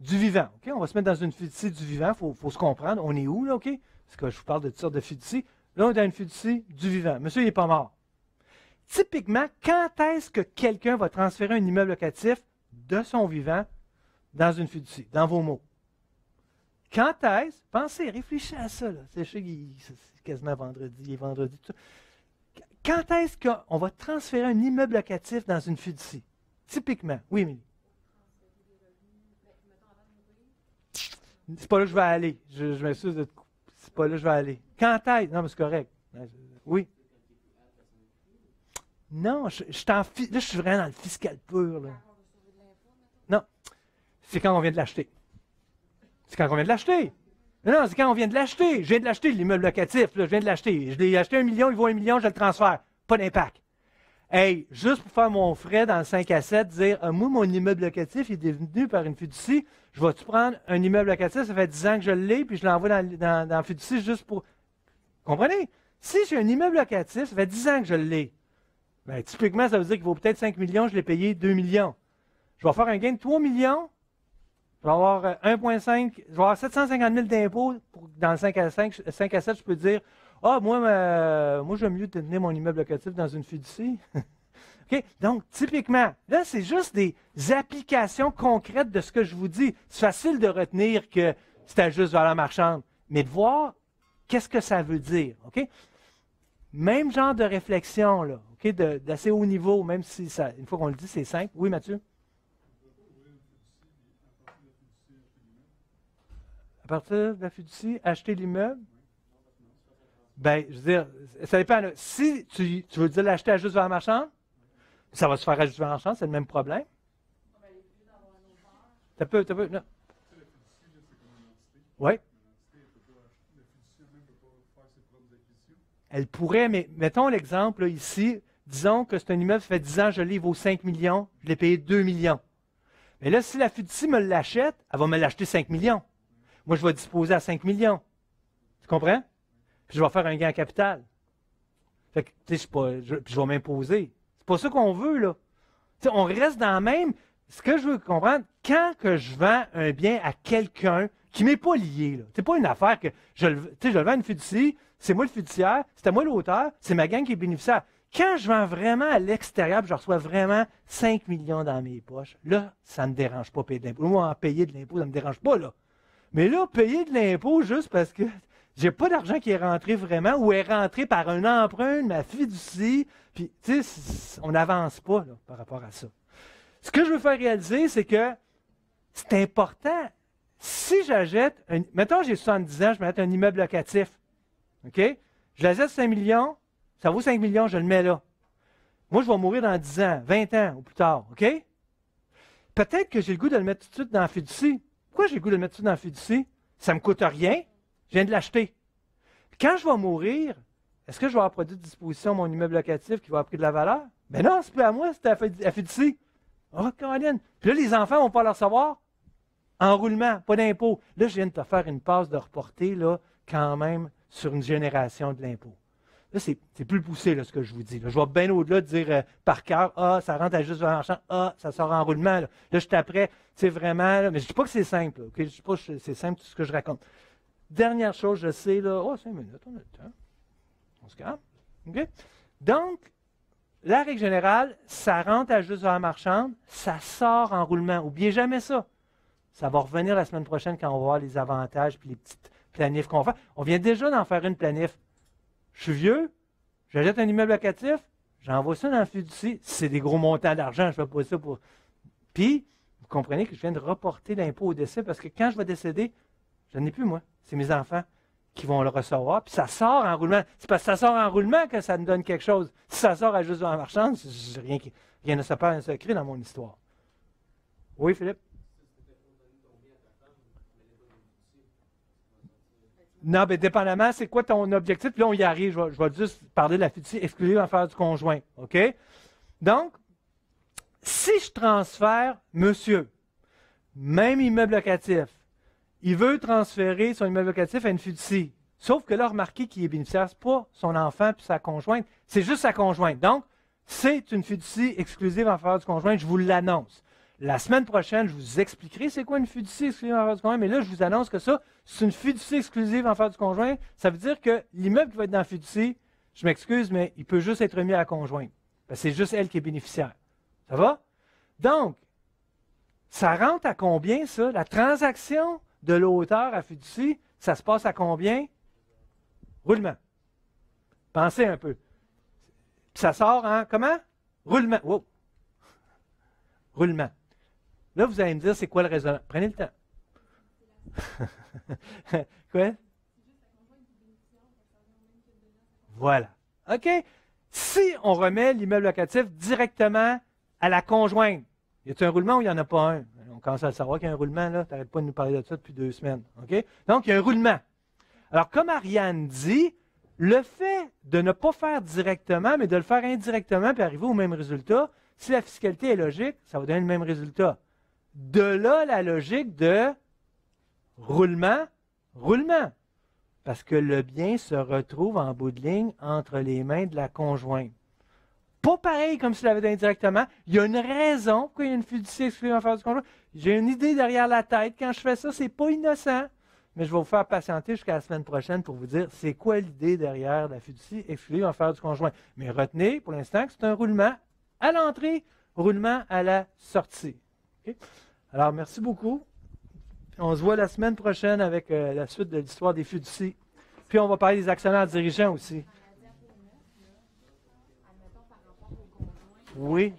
du vivant. ok On va se mettre dans une fiducie du vivant, il faut, se comprendre. On est où, là, OK? Parce que je vous parle de toutes sortes de fiducies. Là, on est dans une fiducie du vivant. Monsieur, il n'est pas mort. Typiquement, quand est-ce que quelqu'un va transférer un immeuble locatif de son vivant dans une fiducie, dans vos mots? Quand est-ce? Pensez, réfléchissez à ça. Là. C'est, c'est quasiment vendredi, il est vendredi, tout ça. Quand est-ce qu'on va transférer un immeuble locatif dans une fiducie? Typiquement. Oui, mais C'est pas là que je vais aller. Je, je m'excuse de te C'est pas là que je vais aller. Quand est Non, mais c'est correct. Ben, oui. Non, je, t'en Là, je suis vraiment dans le fiscal pur. Là. Non. C'est quand on vient de l'acheter. C'est quand on vient de l'acheter. Non, c'est quand on vient de l'acheter. Je viens de l'acheter, l'immeuble locatif. Je viens de l'acheter. Je l'ai acheté un million, il vaut un million, je le transfère. Pas d'impact. Hey, juste pour faire mon frais dans le 5 à 7, dire euh, Moi, mon immeuble locatif, est devenu par une fiducie. Je vais-tu prendre un immeuble locatif Ça fait 10 ans que je l'ai, puis je l'envoie dans, dans, dans fiducie juste pour. Comprenez Si j'ai un immeuble locatif, ça fait 10 ans que je l'ai. Bien, typiquement, ça veut dire qu'il vaut peut-être 5 millions, je l'ai payé 2 millions. Je vais faire un gain de 3 millions. Je vais avoir 1,5, euh, je vais avoir 750 000 d'impôts dans le 5 à 5, 5 à 7, je peux dire ah, moi, moi j'aime mieux tenir mon immeuble locatif dans une fiducie. <laughs> Donc, typiquement, là, c'est juste des applications concrètes de ce que je vous dis. C'est facile de retenir que c'est à juste valeur marchande, mais de voir qu'est-ce que ça veut dire. Même genre de réflexion, là, d'assez haut niveau, même si ça, une fois qu'on le dit, c'est simple. Oui, Mathieu? À partir de la fiducie, acheter l'immeuble ben, je veux dire, ça dépend. Si tu, veux dire l'acheter à juste vers marchande, ça va se faire à juste vers marchande, c'est le même problème. Ça peut, ça peut, non. Oui. Elle pourrait, mais mettons l'exemple ici. Disons que c'est un immeuble, fait 10 ans, je l'ai vaut 5 millions, je l'ai payé 2 millions. Mais là, si la fiducie me l'achète, elle va me l'acheter 5 millions. Moi, je vais disposer à 5 millions. Tu comprends? puis je vais faire un gain en capital. Fait que, tu sais, je, je vais m'imposer. C'est pas ça qu'on veut, là. Tu on reste dans le même. Ce que je veux comprendre, quand que je vends un bien à quelqu'un qui m'est pas lié, là, c'est pas une affaire que je le, tu je vends à une fiducie, c'est moi le fiduciaire, c'est à moi l'auteur, c'est ma gang qui est bénéficiaire. Quand je vends vraiment à l'extérieur, je reçois vraiment 5 millions dans mes poches, là, ça me dérange pas payer de l'impôt. Moi, payer de l'impôt, ça me dérange pas, là. Mais là, payer de l'impôt juste parce que j'ai pas d'argent qui est rentré vraiment ou est rentré par un emprunt, de ma fiducie. Puis, tu sais, on n'avance pas par rapport à ça. Ce que je veux faire réaliser, c'est que c'est important. Si j'achète, maintenant mettons, j'ai 70 ans, je vais mettre un immeuble locatif. OK? Je l'achète 5 millions, ça vaut 5 millions, je le mets là. Moi, je vais mourir dans 10 ans, 20 ans ou plus tard. OK? Peut-être que j'ai le goût de le mettre tout de suite dans la fiducie. Pourquoi j'ai le goût de le mettre tout de suite dans la fiducie? Ça ne me coûte rien. Je viens de l'acheter. Quand je vais mourir, est-ce que je vais avoir produit disposition mon immeuble locatif qui va apporter de la valeur? Ben non, c'est plus à moi, c'est à Fidici. Oh, Caroline. Puis là, les enfants vont pas le recevoir. Enroulement, pas d'impôt. Là, je viens de te faire une passe de reporter, là, quand même, sur une génération de l'impôt. Là, c'est plus poussé, là, ce que je vous dis. Je vais bien au-delà de dire euh, par cœur, ah, ça rentre à juste 20 ah, ça sort en roulement. Là, je t'apprête, sais, vraiment, mais je ne dis pas que c'est simple, OK? je ne dis pas que c'est simple tout ce que je raconte. Dernière chose, je sais, là, oh, cinq minutes, on a le temps. On se calme. OK. Donc, la règle générale, ça rentre à juste dans la marchande, ça sort en roulement. Oubliez jamais ça. Ça va revenir la semaine prochaine quand on va voir les avantages et les petites planifs qu'on fait. On vient déjà d'en faire une planif. Je suis vieux, j'achète un immeuble locatif, j'envoie ça dans le ici. C'est des gros montants d'argent, je ne poser pas ça pour. Puis, vous comprenez que je viens de reporter l'impôt au décès parce que quand je vais décéder, je n'en ai plus, moi c'est mes enfants qui vont le recevoir. Puis ça sort en roulement. C'est parce que ça sort en roulement que ça nous donne quelque chose. Si ça sort à juste en marchand, rien, rien ne se perd, rien ne dans mon histoire. Oui, Philippe? Non, mais dépendamment, c'est quoi ton objectif? Puis là, on y arrive. Je vais, juste parler de la fiducie exclusive en faire du conjoint. OK? Donc, si je transfère, monsieur, même immeuble locatif, il veut transférer son immeuble locatif à une fiducie. Sauf que là, remarquez qu'il est bénéficiaire, pas son enfant puis sa conjointe, c'est juste sa conjointe. Donc, c'est une fiducie exclusive en faveur du conjoint, je vous l'annonce. La semaine prochaine, je vous expliquerai c'est quoi une fiducie exclusive en faveur du conjoint, mais là, je vous annonce que ça, c'est une fiducie exclusive en faveur du conjoint. Ça veut dire que l'immeuble qui va être dans la fiducie, je m'excuse, mais il peut juste être remis à la conjointe. Ben, c'est juste elle qui est bénéficiaire. Ça va? Donc, ça rentre à combien, ça? La transaction de l'auteur à Fiducie, ça se passe à combien? Roulement. Pensez un peu. Puis ça sort en comment? Roulement. Wow. Roulement. Là, vous allez me dire, c'est quoi le raisonnement? Prenez le temps. <laughs> quoi? Voilà. OK? Si on remet l'immeuble locatif directement à la conjointe, y a-t-il un roulement ou il n'y en a pas un? on commence à le savoir qu'il y a un roulement, là. Tu n'arrêtes pas de nous parler de ça depuis deux semaines. OK? Donc, il y a un roulement. Alors, comme Ariane dit, le fait de ne pas faire directement, mais de le faire indirectement, puis arriver au même résultat, si la fiscalité est logique, ça va donner le même résultat. De là, la logique de roulement, roulement. Parce que le bien se retrouve en bout de ligne entre les mains de la conjointe pas pareil comme s'il l'avait dit indirectement. Il y a une raison pourquoi il y a une fiducie exclue en faveur du conjoint. J'ai une idée derrière la tête. Quand je fais ça, c'est pas innocent. Mais je vais vous faire patienter jusqu'à la semaine prochaine pour vous dire c'est quoi l'idée derrière la fiducie exclue en faveur du conjoint. Mais retenez pour l'instant que c'est un roulement à l'entrée, roulement à la sortie. Alors, merci beaucoup. On se voit la semaine prochaine avec euh, la suite de l'histoire des fiducies. Puis on va parler des actionnaires dirigeants aussi. Oui.